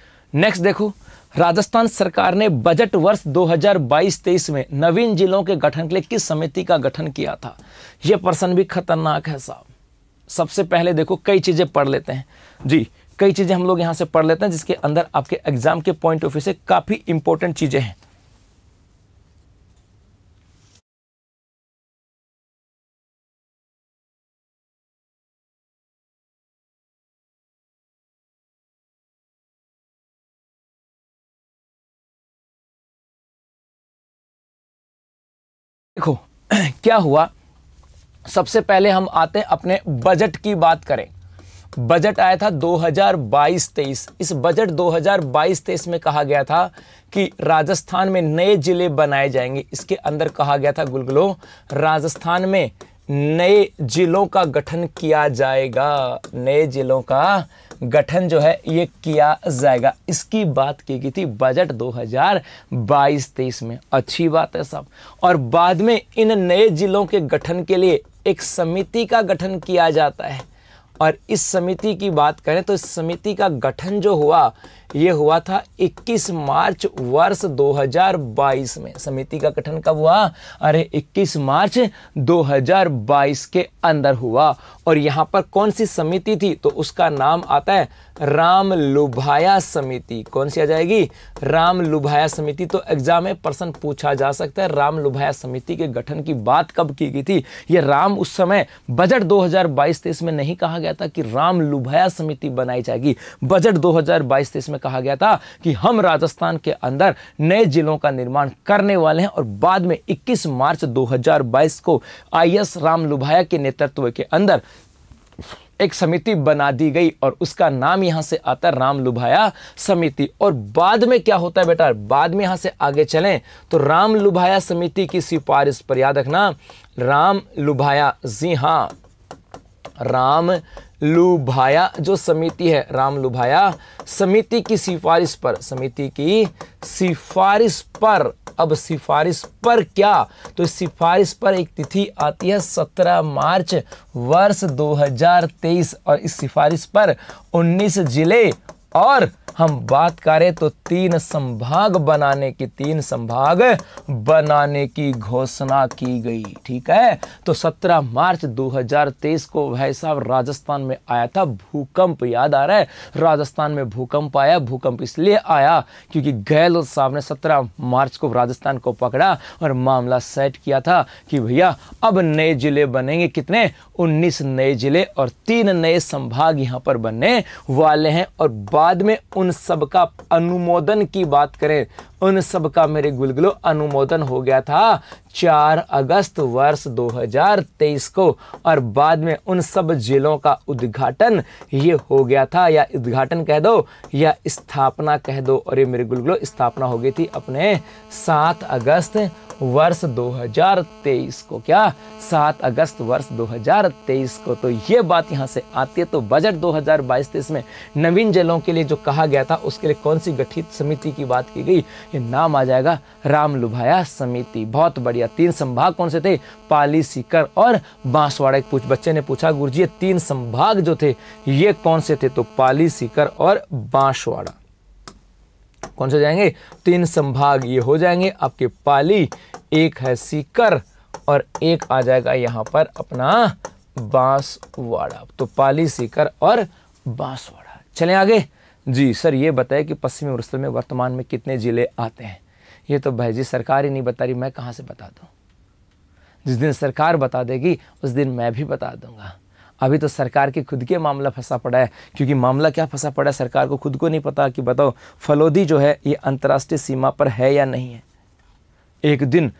नेक्स्ट देखो राजस्थान सरकार ने बजट वर्ष 2022-23 में नवीन जिलों के गठन के लिए किस समिति का गठन किया था यह प्रश्न भी खतरनाक है साहब सबसे पहले देखो कई चीज़ें पढ़ लेते हैं जी कई चीज़ें हम लोग यहां से पढ़ लेते हैं जिसके अंदर आपके एग्जाम के पॉइंट ऑफ व्यू से काफ़ी इंपॉर्टेंट चीज़ें हैं क्या हुआ सबसे पहले हम आते हैं अपने बजट की बात करें बजट आया था 2022-23 इस बजट 2022-23 में कहा गया था कि राजस्थान में नए ज़िले बनाए जाएंगे इसके अंदर कहा गया था गुलगुलो राजस्थान में नए ज़िलों का गठन किया जाएगा नए ज़िलों का गठन जो है ये किया जाएगा इसकी बात की गई थी बजट 2022-23 में अच्छी बात है सब और बाद में इन नए जिलों के गठन के लिए एक समिति का गठन किया जाता है और इस समिति की बात करें तो इस समिति का गठन जो हुआ ये हुआ था 21 मार्च वर्ष 2022 में समिति का गठन कब हुआ अरे 21 मार्च 2022 के अंदर हुआ और यहां पर कौन सी समिति थी तो उसका नाम आता है राम लुभाया समिति कौन सी आ जाएगी राम लुभाया समिति तो एग्जाम में प्रश्न पूछा जा सकता है राम लुभाया समिति के गठन की बात कब की गई थी ये राम उस समय बजट 2022 हजार में नहीं कहा गया था कि राम लुभाया समिति बनाई जाएगी बजट 2022 हजार में में कहा गया था कि हम राजस्थान के अंदर नए जिलों का निर्माण करने वाले हैं और बाद में 21 मार्च 2022 को आई एस राम लुभाया के नेतृत्व के अंदर एक समिति बना दी गई और उसका नाम यहां से आता राम लुभाया समिति और बाद में क्या होता है बेटा बाद में यहां से आगे चलें तो राम लुभाया समिति की सिफारिश पर याद रखना राम लुभाया जी हां राम लुभाया जो समिति है राम लुभाया समिति की सिफारिश पर समिति की सिफारिश पर अब सिफारिश पर क्या तो इस सिफारिश पर एक तिथि आती है 17 मार्च वर्ष 2023 और इस सिफारिश पर 19 जिले और हम बात करें तो तीन संभाग बनाने की तीन संभाग बनाने की घोषणा की गई ठीक है तो 17 मार्च 2023 को भाई साहब राजस्थान में आया था भूकंप याद आ रहा है राजस्थान में भूकंप आया भूकंप इसलिए आया क्योंकि गहलोत साहब ने 17 मार्च को राजस्थान को पकड़ा और मामला सेट किया था कि भैया अब नए जिले बनेंगे कितने उन्नीस नए जिले और तीन नए संभाग यहाँ पर बनने वाले हैं और बाद में उन सब का अनुमोदन की बात करें उन सब का मेरे गुलगुलो अनुमोदन हो गया था 4 अगस्त वर्ष 2023 को और बाद में उन सब जिलों का उद्घाटन ये हो गया था या उद्घाटन कह दो या स्थापना कह दो और ये मेरे गुलगुलो स्थापना हो गई थी अपने 7 अगस्त वर्ष 2023 को क्या 7 अगस्त वर्ष 2023 को तो ये बात यहाँ से आती है तो बजट 2022-23 में नवीन जलों के लिए जो कहा गया था उसके लिए कौन सी गठित समिति की बात की गई ये नाम आ जाएगा राम लुभाया समिति बहुत बढ़िया तीन संभाग कौन से थे पाली सीकर और बांसवाड़ा एक पूछ बच्चे ने पूछा गुरु जी तीन संभाग जो थे ये कौन से थे तो पाली सीकर और बांसवाड़ा कौन से हो जाएंगे तीन संभाग ये हो जाएंगे आपके पाली एक है सीकर और एक आ जाएगा यहां पर अपना बांसवाड़ा तो पाली सीकर और बांसवाड़ा चले आगे जी सर ये बताए कि पश्चिमी उड़ीसा में वर्तमान में कितने ज़िले आते हैं ये तो भाई जी सरकार ही नहीं बता रही मैं कहाँ से बता दूँ जिस दिन सरकार बता देगी उस दिन मैं भी बता दूंगा अभी तो सरकार के खुद के मामला फंसा पड़ा है क्योंकि मामला क्या फंसा पड़ा है सरकार को खुद को नहीं पता कि बताओ फलोदी जो है ये अंतर्राष्ट्रीय सीमा पर है या नहीं है एक दिन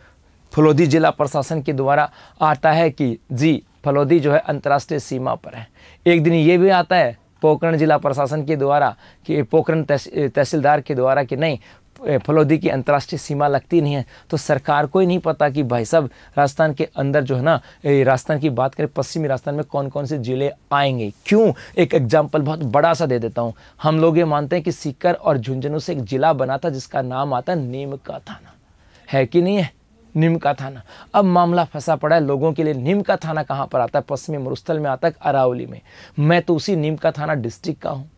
फलोदी जिला प्रशासन के द्वारा आता है कि जी फलोदी जो है अंतर्राष्ट्रीय सीमा पर है एक दिन ये भी आता है पोखरण जिला प्रशासन के द्वारा कि पोखरण तहसीलदार के द्वारा कि नहीं फलोदी की अंतर्राष्ट्रीय सीमा लगती नहीं है तो सरकार को ही नहीं पता कि भाई साहब राजस्थान के अंदर जो है ना राजस्थान की बात करें पश्चिमी राजस्थान में कौन कौन से ज़िले आएंगे क्यों एक एग्जाम्पल बहुत बड़ा सा दे देता हूँ हम लोग ये मानते हैं कि सीकर और झुंझुनू से एक ज़िला बना था जिसका नाम आता नीम का थाना है कि नहीं है नीम का थाना अब मामला फंसा पड़ा है लोगों के लिए नीम का थाना कहाँ पर आता है पश्चिमी मरुस्थल में आता है अरावली में मैं तो उसी नीम का थाना डिस्ट्रिक्ट का हूँ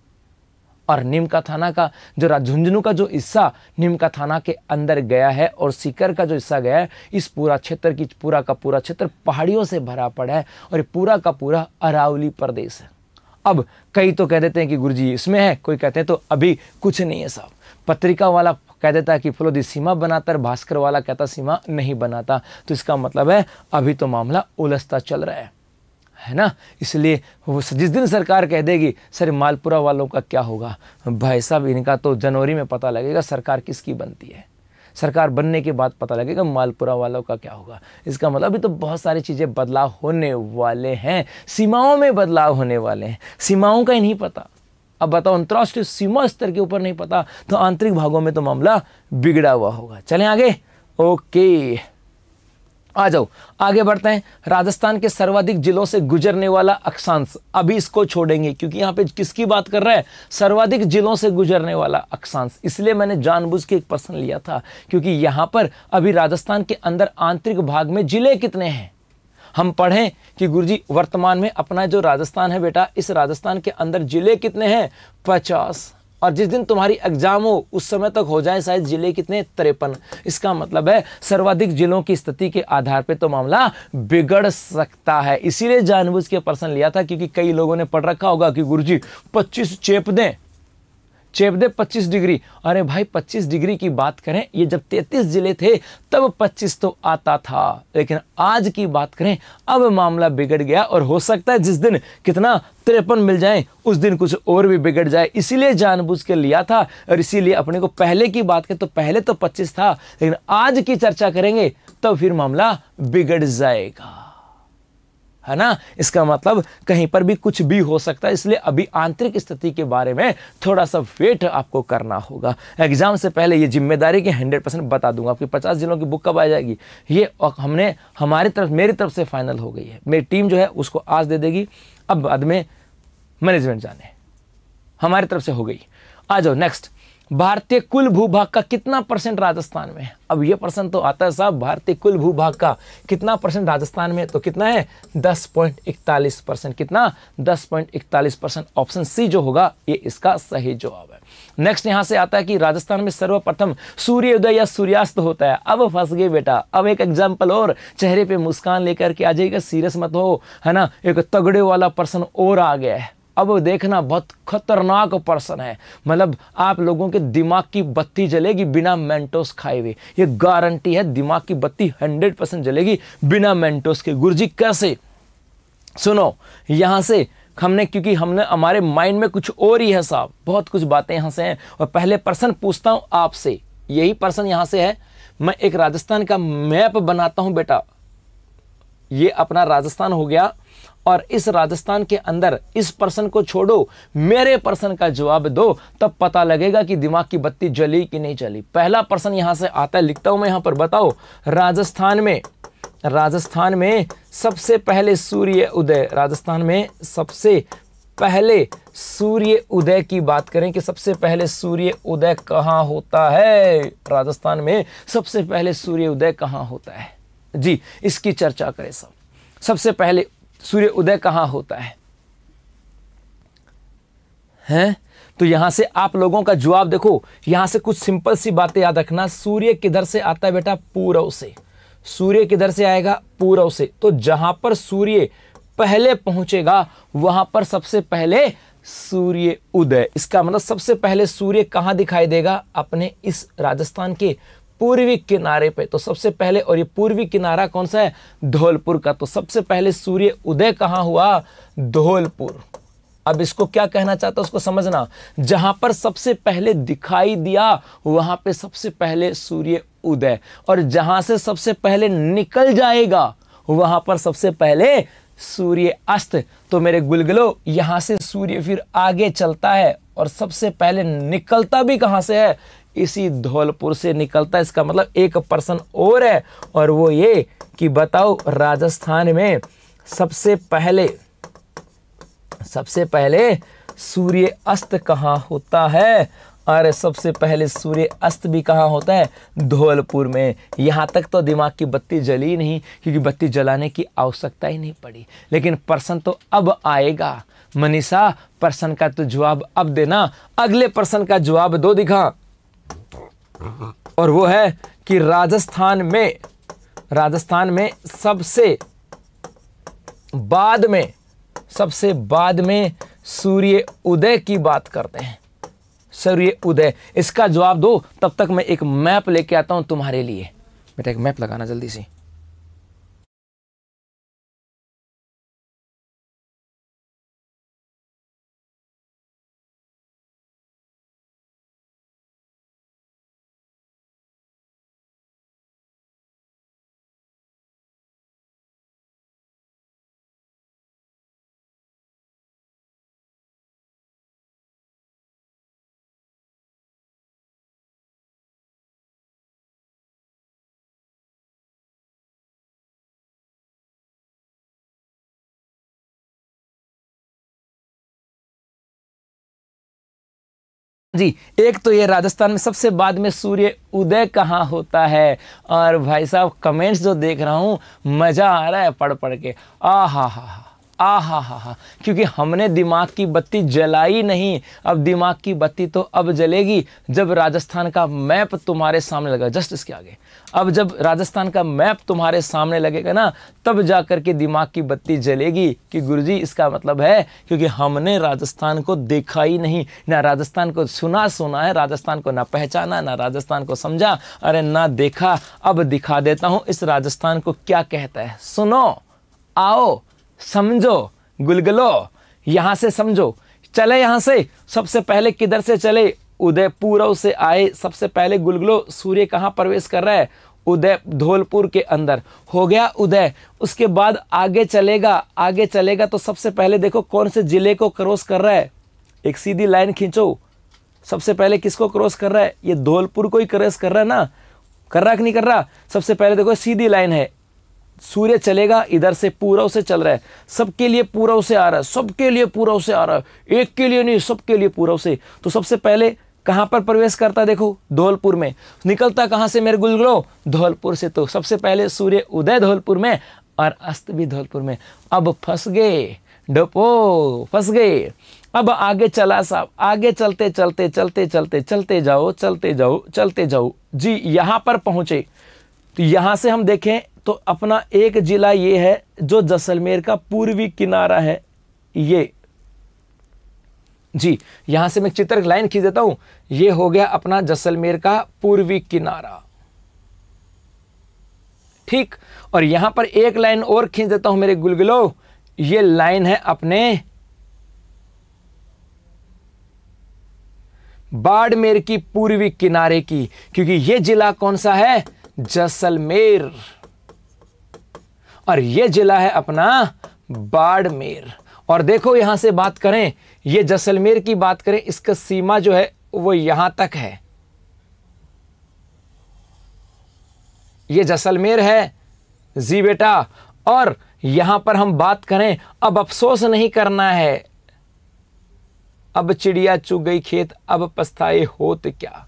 और निमका थाना का जो झुंझुनू का जो हिस्सा नीमका थाना के अंदर गया है और सीकर का जो हिस्सा गया है इस पूरा क्षेत्र की पूरा का पूरा क्षेत्र पहाड़ियों से भरा पड़ा है और ये पूरा का पूरा अरावली प्रदेश है अब कई तो कह देते हैं कि गुरु जी इसमें है कोई कहते हैं तो अभी कुछ नहीं है साहब पत्रिका वाला कह देता है कि फलोदी सीमा बनाता भास्कर वाला कहता सीमा नहीं बनाता तो इसका मतलब है अभी तो मामला उलझता चल रहा है है ना इसलिए वो जिस दिन सरकार कह देगी सर मालपुरा वालों का क्या होगा भाई साहब इनका तो जनवरी में पता लगेगा सरकार किसकी बनती है सरकार बनने के बाद पता लगेगा मालपुरा वालों का क्या होगा इसका मतलब अभी तो बहुत सारी चीज़ें बदलाव होने वाले हैं सीमाओं में बदलाव होने वाले हैं सीमाओं का ही नहीं पता अब बताओ अंतर्राष्ट्रीय सीमा स्तर के ऊपर नहीं पता तो आंतरिक भागों में तो मामला बिगड़ा हुआ होगा चलें आगे ओके आ जाओ आगे बढ़ते हैं राजस्थान के सर्वाधिक जिलों से गुजरने वाला अक्षांश अभी इसको छोड़ेंगे क्योंकि यहाँ पे किसकी बात कर रहा है सर्वाधिक जिलों से गुजरने वाला अक्षांश इसलिए मैंने जानबूझ के एक प्रश्न लिया था क्योंकि यहाँ पर अभी राजस्थान के अंदर आंतरिक भाग में जिले कितने हैं हम पढ़ें कि गुरुजी वर्तमान में अपना जो राजस्थान है बेटा इस राजस्थान के अंदर जिले कितने हैं पचास और जिस दिन तुम्हारी एग्जाम हो उस समय तक हो जाए शायद जिले कितने तिरपन इसका मतलब है सर्वाधिक जिलों की स्थिति के आधार पर तो मामला बिगड़ सकता है इसीलिए जानबूझ के पर्सन लिया था क्योंकि कई लोगों ने पढ़ रखा होगा कि गुरु जी पच्चीस चेप दें चेप दे पच्चीस डिग्री अरे भाई पच्चीस डिग्री की बात करें ये जब तैतीस जिले थे तब पच्चीस तो आता था लेकिन आज की बात करें अब मामला बिगड़ गया और हो सकता है जिस दिन कितना तिरपन मिल जाए उस दिन कुछ और भी बिगड़ जाए इसीलिए जानबूझ के लिया था और इसीलिए अपने को पहले की बात करें तो पहले तो पच्चीस था लेकिन आज की चर्चा करेंगे तो फिर मामला बिगड़ जाएगा है ना इसका मतलब कहीं पर भी कुछ भी हो सकता है इसलिए अभी आंतरिक स्थिति के बारे में थोड़ा सा वेट आपको करना होगा एग्जाम से पहले ये जिम्मेदारी के हंड्रेड परसेंट बता दूंगा आपकी पचास जिलों की बुक कब आ जाएगी ये हमने हमारी तरफ मेरी तरफ से फाइनल हो गई है मेरी टीम जो है उसको आज दे देगी अब बाद में मैनेजमेंट जाने हमारी तरफ से हो गई आ जाओ नेक्स्ट भारतीय कुल भूभाग का कितना परसेंट राजस्थान में है अब ये प्रश्न तो आता है साहब भारतीय कुल भूभाग का कितना परसेंट राजस्थान में तो कितना है दस पॉइंट इकतालीस परसेंट कितना दस पॉइंट इकतालीस परसेंट ऑप्शन सी जो होगा ये इसका सही जवाब है नेक्स्ट यहां से आता है कि राजस्थान में सर्वप्रथम सूर्योदय या सूर्यास्त होता है अब फंस गए बेटा अब एक एग्जाम्पल और चेहरे पर मुस्कान लेकर के आ जाएगा सीरियस मत हो है ना एक तगड़े वाला पर्सन और आ गया है अब देखना बहुत खतरनाक पर्सन है मतलब आप लोगों के दिमाग की बत्ती जलेगी बिना मेंटोस खाए हुए ये गारंटी है दिमाग की बत्ती हंड्रेड परसेंट जलेगी बिना मेंटोस के गुरु जी कैसे सुनो यहाँ से हमने क्योंकि हमने हमारे माइंड में कुछ और ही है साहब बहुत कुछ बातें यहाँ से हैं और पहले पर्सन पूछता हूँ आपसे यही पर्सन यहाँ से है मैं एक राजस्थान का मैप बनाता हूँ बेटा ये अपना राजस्थान हो गया और इस राजस्थान के अंदर इस पर्सन को छोड़ो मेरे पर्सन का जवाब दो तब पता लगेगा कि दिमाग की बत्ती जली कि नहीं जली पहला पर्सन यहां से आता है लिखता हूं मैं यहां पर बताओ राजस्थान में राजस्थान में सबसे पहले सूर्य उदय राजस्थान में सबसे पहले सूर्य उदय की बात करें कि सबसे पहले सूर्य उदय कहां होता है राजस्थान में सबसे पहले सूर्य उदय कहां होता है जी इसकी चर्चा करें सब सबसे पहले सूर्य उदय कहाँ होता है हैं तो यहां से आप लोगों का जवाब देखो यहां से कुछ सिंपल सी बातें याद रखना सूर्य किधर से आता है बेटा पूरब से सूर्य किधर से आएगा पूरब से तो जहां पर सूर्य पहले पहुंचेगा वहां पर सबसे पहले सूर्य उदय इसका मतलब सबसे पहले सूर्य कहां दिखाई देगा अपने इस राजस्थान के पूर्वी किनारे पे तो सबसे पहले और ये पूर्वी किनारा कौन सा है धौलपुर का तो सबसे पहले सूर्य उदय कहाँ हुआ धौलपुर अब इसको क्या कहना चाहता है उसको समझना जहां पर सबसे पहले दिखाई दिया वहां पे सबसे पहले सूर्य उदय और जहां से सबसे पहले निकल जाएगा वहां पर सबसे पहले सूर्य अस्त तो मेरे गुलगुलो यहां से सूर्य फिर आगे चलता है और सबसे पहले निकलता भी कहां से है इसी धौलपुर से निकलता है इसका मतलब एक पर्सन और है और वो ये कि बताओ राजस्थान में सबसे पहले सबसे पहले सूर्य अस्त कहाँ होता है अरे सबसे पहले सूर्य अस्त भी कहाँ होता है धौलपुर में यहाँ तक तो दिमाग की बत्ती जली नहीं क्योंकि बत्ती जलाने की आवश्यकता ही नहीं पड़ी लेकिन प्रश्न तो अब आएगा मनीषा प्रश्न का तो जवाब अब देना अगले प्रश्न का जवाब दो दिखा और वो है कि राजस्थान में राजस्थान में सबसे बाद में सबसे बाद में सूर्य उदय की बात करते हैं सूर्य उदय इसका जवाब दो तब तक मैं एक मैप लेके आता हूं तुम्हारे लिए बेटा एक मैप लगाना जल्दी से जी एक तो ये राजस्थान में सबसे बाद में सूर्य उदय कहाँ होता है और भाई साहब कमेंट्स जो देख रहा हूँ मज़ा आ रहा है पढ़ पढ़ के आ हा हा हा आ हा हा हा क्योंकि हमने दिमाग की बत्ती जलाई नहीं अब दिमाग की बत्ती तो अब जलेगी जब राजस्थान का मैप तुम्हारे सामने लगा जस्ट इसके आगे अब जब राजस्थान का मैप तुम्हारे सामने लगेगा ना तब जा करके के दिमाग की बत्ती जलेगी कि गुरुजी इसका मतलब है क्योंकि हमने राजस्थान को देखा ही नहीं ना राजस्थान को सुना सुना है राजस्थान को ना पहचाना ना राजस्थान को समझा अरे ना देखा अब दिखा देता हूँ इस राजस्थान को क्या कहता है सुनो आओ समझो गुलगुलो यहाँ से समझो चले यहाँ से सबसे पहले किधर से चले उदय पूर्व से आए सबसे पहले गुलगुलो सूर्य कहाँ प्रवेश कर रहा है उदय धौलपुर के अंदर हो गया उदय उसके बाद आगे चलेगा आगे चलेगा तो सबसे पहले देखो कौन से जिले को क्रॉस कर रहा है एक सीधी लाइन खींचो सबसे पहले किसको क्रॉस कर रहा है ये धौलपुर को ही क्रॉस कर रहा है ना कर रहा कि नहीं कर रहा सबसे पहले देखो सीधी लाइन है सूर्य चलेगा इधर से पूर्व से चल रहा है सबके लिए पूर्व से आ रहा है सबके लिए पूर्व से आ रहा है एक के लिए नहीं सबके लिए पूर्व से तो सबसे पहले कहाँ पर प्रवेश करता देखो धौलपुर में निकलता कहाँ से मेरे गुलगुलो धौलपुर से तो सबसे पहले सूर्य उदय धौलपुर में और अस्त भी धौलपुर में अब फंस गए डपो फंस गए अब आगे चला साहब आगे चलते चलते चलते चलते चलते जाओ चलते जाओ चलते जाओ जी यहाँ पर पहुँचे तो यहाँ से हम देखें तो अपना एक ज़िला ये है जो जैसलमेर का पूर्वी किनारा है ये जी यहां से मैं चित्र लाइन खींच देता हूं ये हो गया अपना जैसलमेर का पूर्वी किनारा ठीक और यहां पर एक लाइन और खींच देता हूं मेरे गुलगुलो ये लाइन है अपने बाड़मेर की पूर्वी किनारे की क्योंकि ये जिला कौन सा है जैसलमेर और ये जिला है अपना बाड़मेर और देखो यहां से बात करें ये जैसलमेर की बात करें इसका सीमा जो है वो यहां तक है ये जैसलमेर है जी बेटा और यहां पर हम बात करें अब अफसोस नहीं करना है अब चिड़िया चुग गई खेत अब पछताए होत क्या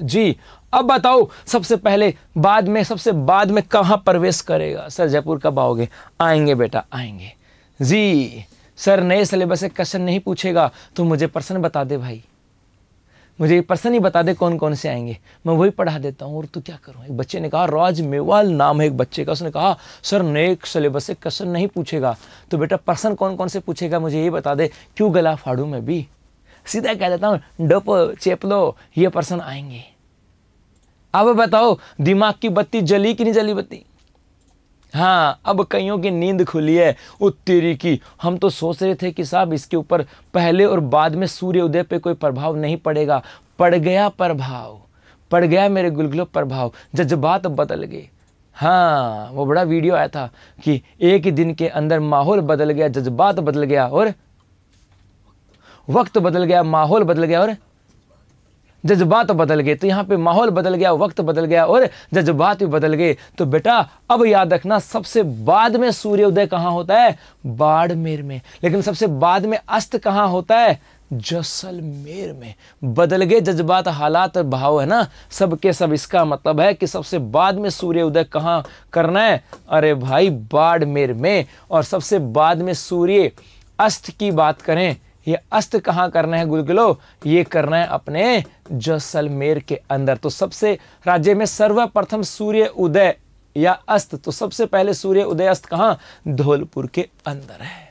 जी अब बताओ सबसे पहले बाद में सबसे बाद में कहाँ प्रवेश करेगा सर जयपुर कब आओगे आएंगे बेटा आएंगे जी सर नए सिलेबस से क्वेश्चन नहीं पूछेगा तो मुझे प्रश्न बता दे भाई मुझे ये प्रश्न ही बता दे कौन कौन से आएंगे मैं वही पढ़ा देता हूँ और तू तो क्या करूँ एक बच्चे ने कहा राज मेवाल नाम है एक बच्चे का उसने कहा सर नए सिलेबस से क्वेश्चन नहीं पूछेगा तो बेटा प्रश्न कौन कौन से पूछेगा मुझे ये बता दे क्यों गला फाड़ू मैं भी सीधा कह देता हूँ डप चेप लो ये प्रश्न आएंगे अब बताओ दिमाग की बत्ती जली कि नहीं जली बत्ती हाँ अब कईयों की नींद खुली है उत्तेरी की हम तो सोच रहे थे कि साहब इसके ऊपर पहले और बाद में सूर्य उदय पे कोई प्रभाव नहीं पड़ेगा पड़ गया प्रभाव पड़ गया मेरे गुलगुलों प्रभाव जज्बात बदल गए हाँ वो बड़ा वीडियो आया था कि एक ही दिन के अंदर माहौल बदल गया जज्बात बदल गया और वक्त बदल गया माहौल बदल गया और जज्बात बदल गए तो यहाँ पे माहौल बदल गया वक्त बदल गया और जज्बात भी बदल गए तो बेटा अब याद रखना सबसे बाद में सूर्योदय कहाँ होता है बाड़मेर में लेकिन सबसे बाद में अस्त कहाँ होता है जैसलमेर में बदल गए जज्बात हालात और भाव है ना सब के सब इसका मतलब है कि सबसे बाद में सूर्य उदय कहाँ करना है अरे भाई बाड़मेर में और सबसे बाद में सूर्य अस्त की बात करें ये अस्त कहाँ करना है गुलगुलो ये करना है अपने जैसलमेर के अंदर तो सबसे राज्य में सर्वप्रथम सूर्य उदय या अस्त तो सबसे पहले सूर्य उदय अस्त कहाँ धौलपुर के अंदर है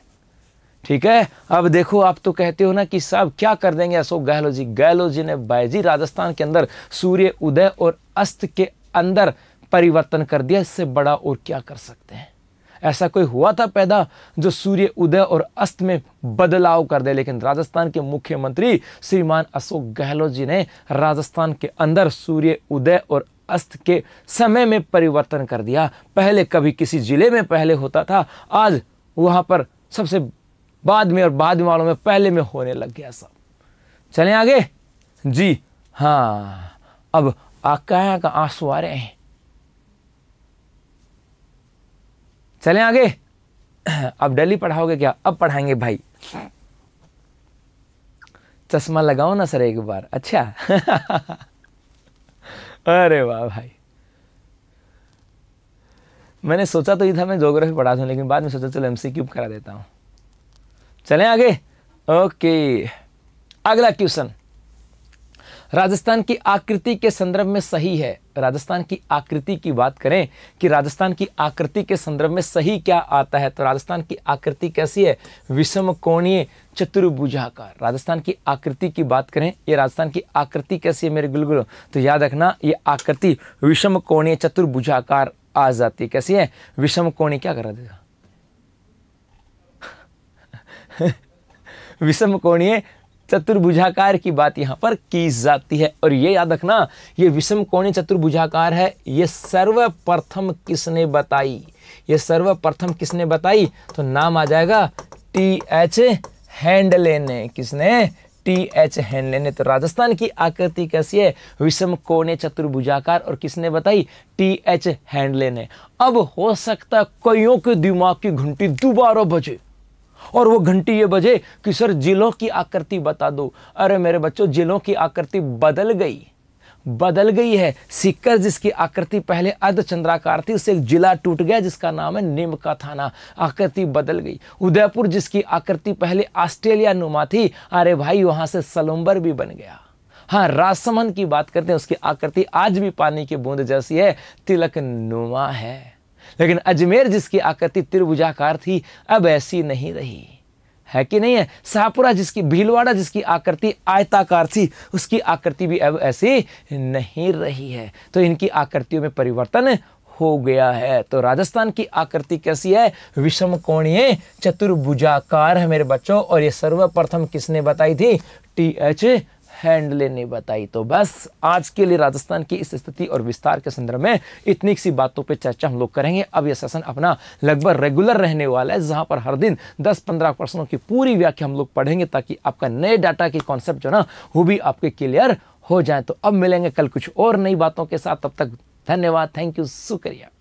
ठीक है अब देखो आप तो कहते हो ना कि साहब क्या कर देंगे अशोक गहलोत जी गहलोत जी ने बायजी राजस्थान के अंदर सूर्य उदय और अस्त के अंदर परिवर्तन कर दिया इससे बड़ा और क्या कर सकते हैं ऐसा कोई हुआ था पैदा जो सूर्य उदय और अस्त में बदलाव कर दे लेकिन राजस्थान के मुख्यमंत्री श्रीमान अशोक गहलोत जी ने राजस्थान के अंदर सूर्य उदय और अस्त के समय में परिवर्तन कर दिया पहले कभी किसी जिले में पहले होता था आज वहाँ पर सबसे बाद में और बाद वालों में पहले में होने लग गया सब चले आगे जी हाँ अब आकाया का आंसू आ रहे हैं चलें आगे अब डेली पढ़ाओगे क्या अब पढ़ाएंगे भाई चश्मा लगाओ ना सर एक बार अच्छा अरे वाह भाई मैंने सोचा तो ये था मैं जोग्राफी पढ़ा दूँ लेकिन बाद में सोचा चलो एम सी क्यूब करा देता हूँ चलें आगे ओके अगला क्वेश्चन राजस्थान की आकृति के संदर्भ में सही है राजस्थान की आकृति की बात करें कि राजस्थान की आकृति के संदर्भ में सही क्या आता है तो राजस्थान की आकृति कैसी है विषम कोणीय चतुर्भुजाकार राजस्थान की आकृति की बात करें ये राजस्थान की आकृति कैसी है मेरे गुलगुलों तो याद रखना ये आकृति विषम कोणीय चतुर्भुजाकार आ जाती है कैसी है विषम कोणी क्या करा देगा विषम कोणीय चतुर्भुजाकार की बात यहाँ पर की जाती है और ये याद रखना ये विषम कोणी चतुर्भुजाकार है ये सर्वप्रथम किसने बताई ये सर्वप्रथम किसने बताई तो नाम आ जाएगा टी एच हैंडले ने किसने टी एच हैंडले ने तो राजस्थान की आकृति कैसी है विषम कोने चतुर्भुजाकार और किसने बताई टी एच हैंडले ने अब हो सकता कईयों के दिमाग की घंटी दोबारा बजे और वो घंटी ये बजे कि सर जिलों की आकृति बता दो अरे मेरे बच्चों जिलों की आकृति बदल गई बदल गई है सिक्कर जिसकी आकृति पहले अर्धचंद्राकार थी उससे एक जिला टूट गया जिसका नाम है निम का थाना आकृति बदल गई उदयपुर जिसकी आकृति पहले ऑस्ट्रेलिया नुमा थी अरे भाई वहां से सलोम्बर भी बन गया हाँ राजसमंद की बात करते हैं उसकी आकृति आज भी पानी की बूंद जैसी है तिलक नुमा है लेकिन अजमेर जिसकी आकृति त्रिभुजाकार थी अब ऐसी नहीं रही है कि नहीं है शाहपुरा जिसकी भीलवाड़ा जिसकी आकृति आयताकार थी उसकी आकृति भी अब ऐसी नहीं रही है तो इनकी आकृतियों में परिवर्तन हो गया है तो राजस्थान की आकृति कैसी है विषम कोणीय चतुर्भुजाकार है मेरे बच्चों और ये सर्वप्रथम किसने बताई थी टी एच हैंडले नहीं बताई तो बस आज के लिए राजस्थान की इस स्थिति और विस्तार के संदर्भ में इतनी सी बातों पर चर्चा हम लोग करेंगे अब यह सेशन अपना लगभग रेगुलर रहने वाला है जहां पर हर दिन 10-15 प्रश्नों की पूरी व्याख्या हम लोग पढ़ेंगे ताकि आपका नए डाटा के कॉन्सेप्ट जो ना वो भी आपके क्लियर हो जाए तो अब मिलेंगे कल कुछ और नई बातों के साथ तब तक धन्यवाद थैंक यू शुक्रिया